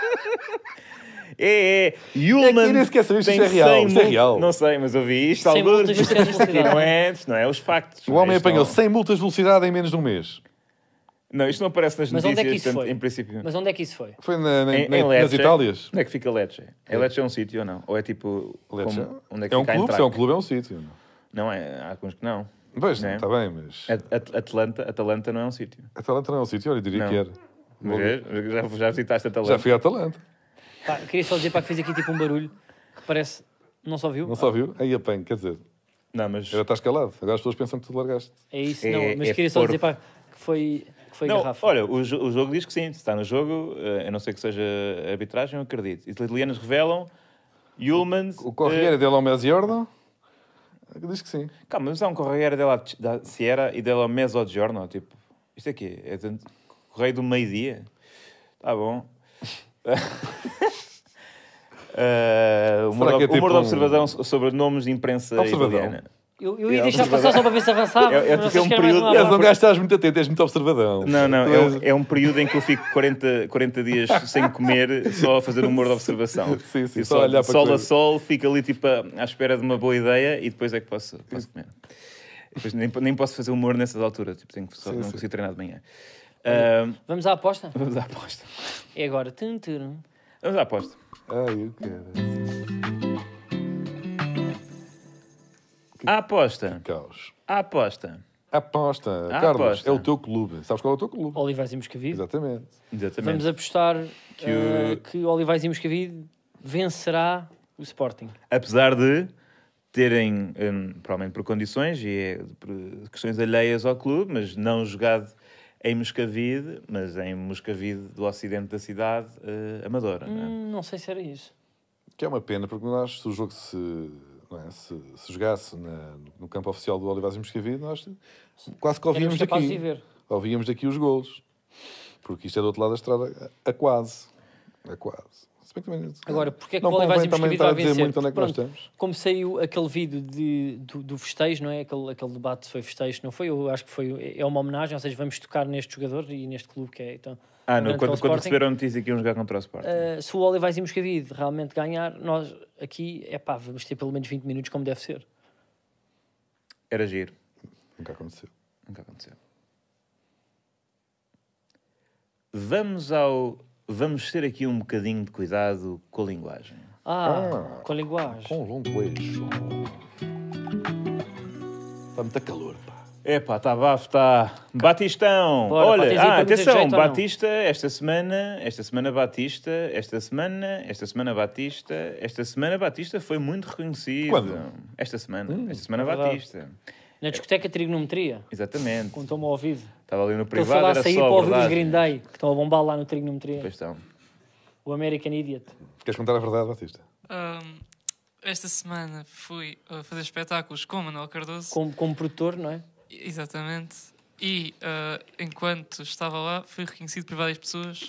É, é. É que nem isto, isto é real. Isto é real. Não sei, mas ouvi isto. talvez alguns, não é, não é os factos. O homem apanhou não... 100 multas de velocidade em menos de um mês. Não, isto não aparece nas mas notícias, onde é que isso portanto, foi? em princípio. Mas onde é que isso foi? Foi na, na, em, em Lecce, nas Itálias. Onde é que fica Lecce? É Lecce é um sítio ou não? Ou é tipo... Lecce como, onde é, que é um fica clube, se é um clube é um sítio. Não é, há alguns que não. Pois, está é? bem, mas... At Atlanta, Atlanta não é um sítio. Atlanta não é um sítio, olha, diria não. que era. Mas, já, já visitaste Atalanta? Já fui a Atalanta. Pá, queria só dizer para que fez aqui tipo um barulho que parece. Não só viu? Não só viu? Aí apanho, quer dizer. Não, mas. Era está escalado agora as pessoas pensam que tu largaste. É isso, não, é, mas é queria só dizer para que foi, que foi Não, garrafa. olha, o, o jogo diz que sim, se está no jogo, eh, a não ser que seja arbitragem, eu acredito. Italianos revelam, Yulmans... O Corriere dele ao Jordan diz que sim. Calma, mas é um Corriere de da Sierra e della Mezzogiorno, tipo... Isto aqui é tanto... Correio do meio-dia? Tá bom uh, eh, humor, é tipo humor um... de observação sobre nomes de imprensa italiana. Eu, eu ia é, deixar passar só para ver se avançava. É, é, tipo é um período. És um gajo estás muito atento, és muito observadão. Não, não, é, é um período em que eu fico 40, 40 dias sem comer, só a fazer humor de observação. Sim, sim, e só, só olhar para Sol coisa. a sol, fico ali tipo à espera de uma boa ideia e depois é que posso, posso comer. Depois nem, nem posso fazer humor nessas alturas, tipo, tenho que só, sim, não sim. consigo treinar de manhã. Uh, vamos à aposta? Vamos à aposta. É agora. Tum, tum. Vamos à aposta. Ai, o que A aposta. caos. A aposta. Aposta. Carlos, aposta. é o teu clube. Sabes qual é o teu clube? Olivais e Moscavide. Exatamente. Exatamente. Vamos apostar que, o... uh, que Olivais e Moscavide vencerá o Sporting. Apesar de terem, um, provavelmente por condições e é por questões alheias ao clube, mas não jogado em Moscavide, mas em Moscavide do ocidente da cidade, uh, Amadora. Hum, não, é? Hum, não sei se era isso. Que é uma pena, porque nós, se o jogo se, é, se, se, jogasse na, no campo oficial do Olivais e Moscavide, nós quase que ouvíamos daqui. Ouvíamos daqui os golos. Porque isto é do outro lado da estrada, a quase. A quase. Agora, porque é que o Vôlei Vais Imprescindível vai vencer? Muito onde é que Pronto, nós Como saiu aquele vídeo de, do, do, festejo, não é? Aquele, aquele debate foi festejo, não foi? Eu acho que foi, é uma homenagem, ou seja, vamos tocar neste jogador e neste clube que é. Então, ah, quando, quando receberam a notícia que iam jogar contra o Sport. Uh, ah, se o Oliver e Moscavide realmente ganhar, nós aqui, é pá, vamos ter pelo menos 20 minutos como deve ser. Era giro. Nunca aconteceu. Nunca aconteceu. Vamos ao vamos ter aqui um bocadinho de cuidado com a linguagem. Ah, ah com a linguagem. Com um longo eixo. Está muito calor, pá. Epá, está bafo, está. Batistão! Bora, Olha, ah, atenção, Batista, esta semana, esta semana Batista, esta semana, esta semana Batista, esta semana Batista foi muito reconhecido. Quando? Esta semana, hum, esta semana é Batista. Na discoteca Trigonometria. Exatamente. Contou-me ao ouvido. Estava ali no privado, Estou só a sair para ouvir os Green Day, que estão a bombar lá no trigonometria. Pois estão. O American Idiot. Queres contar a verdade, Batista? Um, esta semana fui fazer espetáculos com Manuel Cardoso. Como, como produtor, não é? Exatamente. E uh, enquanto estava lá, fui reconhecido por várias pessoas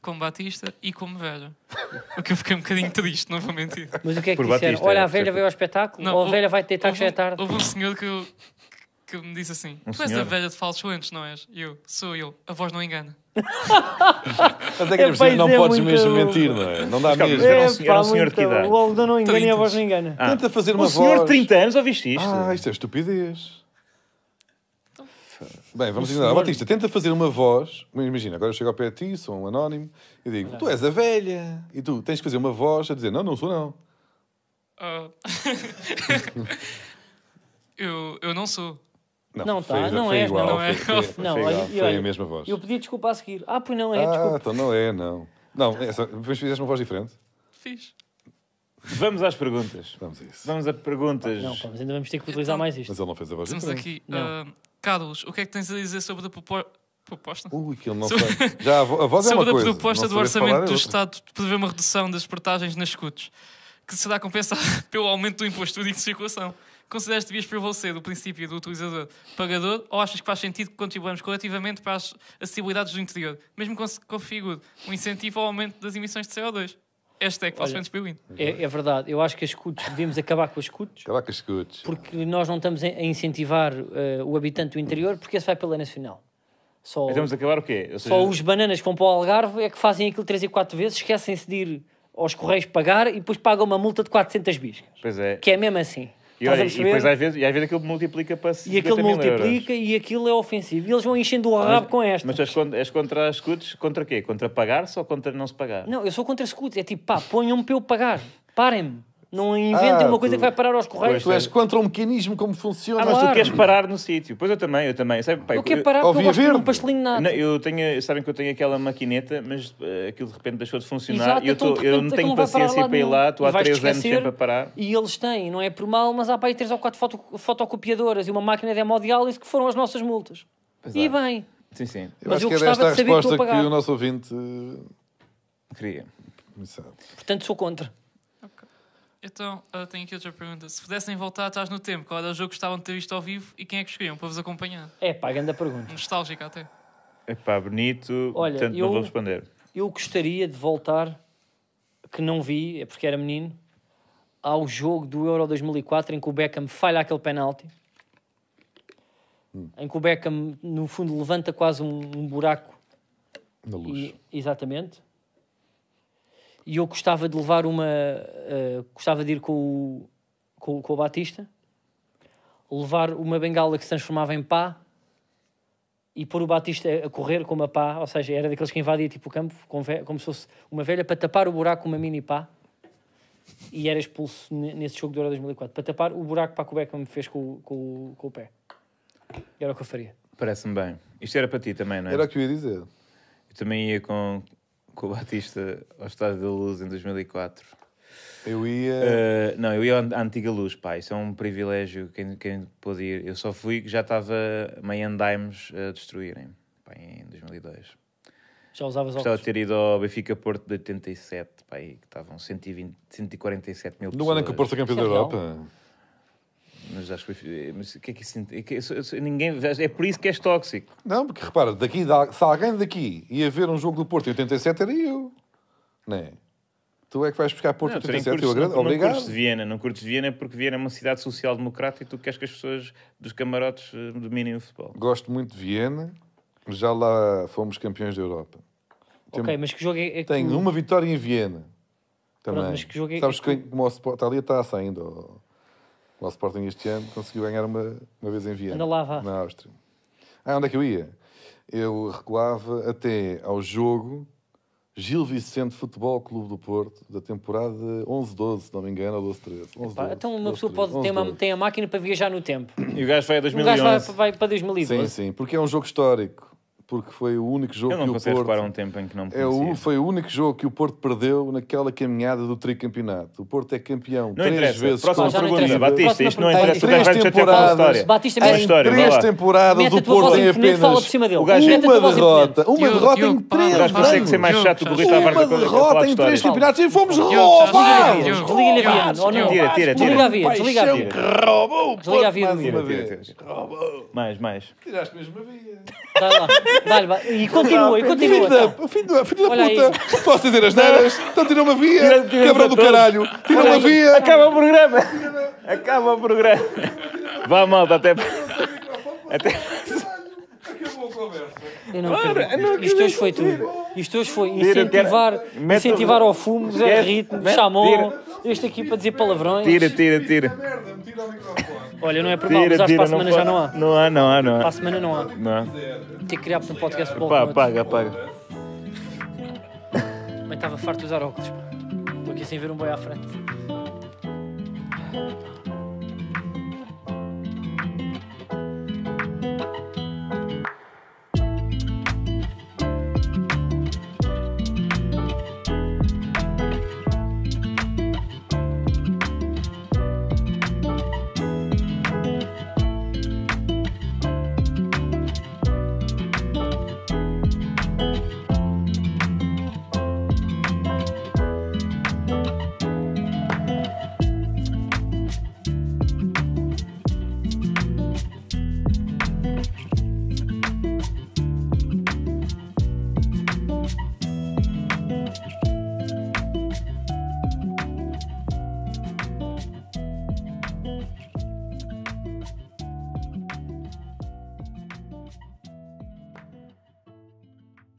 como Batista e como velho. o que eu fiquei um bocadinho triste, não vou mentir. Mas o que é que Por disseram? Batista, Olha, é, a velha tipo veio ao espetáculo? Não, ou a velha vai ter que já tarde? Houve um senhor que eu que me disse assim: um Tu és a velha de falsos lentes, não és? eu, sou eu, a voz não engana. Mas é que é, preciso, não é podes muito... mesmo mentir, não é? Não dá Mas, mesmo. Era um, é, senhor, era um senhor que idade? O não engana e a voz não engana. Ah. Tenta fazer uma voz. senhor de 30 anos, ouviste isto? Ah, isto é estupidez. Então, Bem, vamos ignorar. Senhor... Batista, tenta fazer uma voz. Imagina, agora eu chego ao pé de ti, sou um anónimo, e digo: Tu és a velha. E tu tens que fazer uma voz a dizer: Não, não sou, não. Uh... eu, eu não sou. Não, não tá, não, é, igual, não é, foi, foi, foi, não foi, eu, foi a mesma voz. Eu pedi desculpa a seguir. Ah, pois não é, ah, desculpa. então não é, não. Não, essa, é depois fizeste uma voz diferente? Fiz. Vamos às perguntas. Vamos a isso. Vamos a perguntas. Não, pá, mas ainda vamos ter que utilizar então, mais isto. Mas ele não fez a voz Estamos aqui. Uh, Carlos, o que é que tens a dizer sobre a proposta? Ui, que ele não sobre... Já, a voz é sobre uma coisa. Sobre a proposta do é orçamento do Estado de prever uma redução das portagens nas escutas, que será compensada pelo aumento do imposto de circulação. Consideras que devias prevar você do princípio do utilizador pagador ou achas que faz sentido que contribuamos coletivamente para as acessibilidades do interior, mesmo que configure um incentivo ao aumento das emissões de CO2? Esta é que faz Billing. É, é verdade, eu acho que as CUTs, devíamos acabar com as CUTs. Acabar com as CUTs. Porque nós não estamos a incentivar uh, o habitante do interior, porque esse vai pela nacional. Só, Mas acabar o quê? Seja... Só os bananas que vão para o Algarve é que fazem aquilo 3 e 4 vezes, esquecem-se de ir aos Correios pagar e depois pagam uma multa de 400 biscas. Pois é. Que é mesmo assim. E, olha, e depois às vezes, e às vezes aquilo multiplica para 50 E aquilo multiplica euros. e aquilo é ofensivo. E eles vão enchendo o rabo com esta. Mas és contra, és contra contra quê? Contra pagar-se ou contra não se pagar? Não, eu sou contra escudos. É tipo, pá, ponham-me para eu pagar. Parem-me. Não inventem ah, uma coisa tu... que vai parar aos correios. Tu és contra o mecanismo como funciona. Ah, mas tu queres parar no sítio. Pois eu também, eu também. Sabe, pai, eu quero parar eu, porque eu gosto de um pastelinho Não, eu tenho, sabem que eu tenho aquela maquineta, mas uh, aquilo de repente deixou de funcionar. Exato, e eu, então tô, eu não tenho paciência para ir lá, estou há 3 anos sempre a parar. E eles têm, não é por mal, mas há para aí 3 ou 4 foto, fotocopiadoras e uma máquina de hemodiálise que foram as nossas multas. Exato. E é. bem. Sim, sim. Eu mas acho eu que era é esta a resposta que, que o nosso ouvinte eh, queria. Portanto, sou contra. Então, eu ah, tenho aqui outra pergunta. Se pudessem voltar atrás no tempo, qual era o jogo que estavam de ter visto ao vivo e quem é que escolhiam para vos acompanhar? É pá, grande pergunta. Nostálgica até. É pá, bonito, Olha, portanto eu, não vou responder. Eu gostaria de voltar, que não vi, é porque era menino, ao jogo do Euro 2004 em que o Beckham falha aquele penalti. Hum. Em que o Beckham, no fundo, levanta quase um, um buraco. Na luz. E, exatamente e eu gostava de levar uma. Uh, gostava de ir com o, com, com o Batista, levar uma bengala que se transformava em pá e pôr o Batista a correr com uma pá, ou seja, era daqueles que invadia tipo o campo, como se fosse uma velha, para tapar o buraco com uma mini pá. E era expulso nesse jogo de Euro 2004, para tapar o buraco para que o me fez com, com, com o pé. E era o que eu faria. Parece-me bem. Isto era para ti também, não é? Era o que eu ia dizer. Eu também ia com com o Batista ao Estádio da Luz em 2004. Eu ia. Uh, não, eu ia à antiga luz, pá. Isso é um privilégio. Quem, quem pôde ir. Eu só fui que já estava meio andaimes a destruírem, pá, em 2002. Já usavas Gostava Estava a ter ido ao Benfica Porto de 87, pá, que estavam 120, 147 mil pessoas. No ano em que o Porto é campeão da é Europa. Mas acho que mas o que é que isso. É que isso ninguém, é por isso que és tóxico. Não, porque repara, daqui, se alguém daqui ia ver um jogo do Porto em 87 era eu. Não é? Tu é que vais buscar Porto não, 87 curtes, grande. Não, Obrigado. Não curtes Viena, não curtes Viena porque Viena é uma cidade social-democrata e tu queres que as pessoas dos camarotes eh, dominem o futebol. Gosto muito de Viena, já lá fomos campeões da Europa. Tem, ok, mas que jogo é que... Tenho uma vitória em Viena. Também. Pronto, mas que jogo é... Sabes que, que... o nosso... Está ali a taça ainda, oh... O Sporting este ano conseguiu ganhar uma, uma vez em Viena, Andalava. na Áustria. Ah, onde é que eu ia? Eu recuava até ao jogo Gil Vicente Futebol Clube do Porto, da temporada 11-12, se não me engano, ou 12-13. Então uma pessoa pode ter, uma, tem a máquina para viajar no tempo. E o gajo vai a 2011. O gajo vai, vai para 2012. Sim, sim, porque é um jogo histórico porque foi o único jogo que o Porto... Eu não um tempo em que não é o, Foi o único jogo que o Porto perdeu naquela caminhada do tricampeonato. O Porto é campeão não três interessa. vezes. Próxima pergunta, Batista, isto não interessa. O gajo vai te falar história. Batista, é em história, três temporadas o Porto tem é apenas uma derrota. Uma derrota em três anos. O gajo consegue ser mais chato do que o Rita Tavares. Uma derrota em três campeonatos e fomos roubados. É Desliga-lhe a vida. Tira, tira, tira. Desliga a vida. Desliga a vida. Roubou o Porto mais uma vez. Mais, mais. Tiraste mesmo a vida. Vai lá. Vale, vale. E continua, e continua. Filho tá. da, filho da, filho da puta. Posso dizer as neiras? Então tira uma via. Cabrão do caralho. Tira uma via. Acaba o programa. Acaba o programa. Vá, malta, até... Até... Eu não é Isto hoje foi tudo. Isto hoje foi incentivar, incentivar ao fumo, Zé Ritmo, Chamon, este aqui para dizer palavrões. Tira, tira, tira. Olha, não é por mal, mas acho que para a semana já não há. Não há, não há, não há. Para a semana não há. Não há. Tem que criar um podcast para o Pá, paga, paga. Também estava farto de usar óculos. Estou aqui sem ver um boi à frente. thank you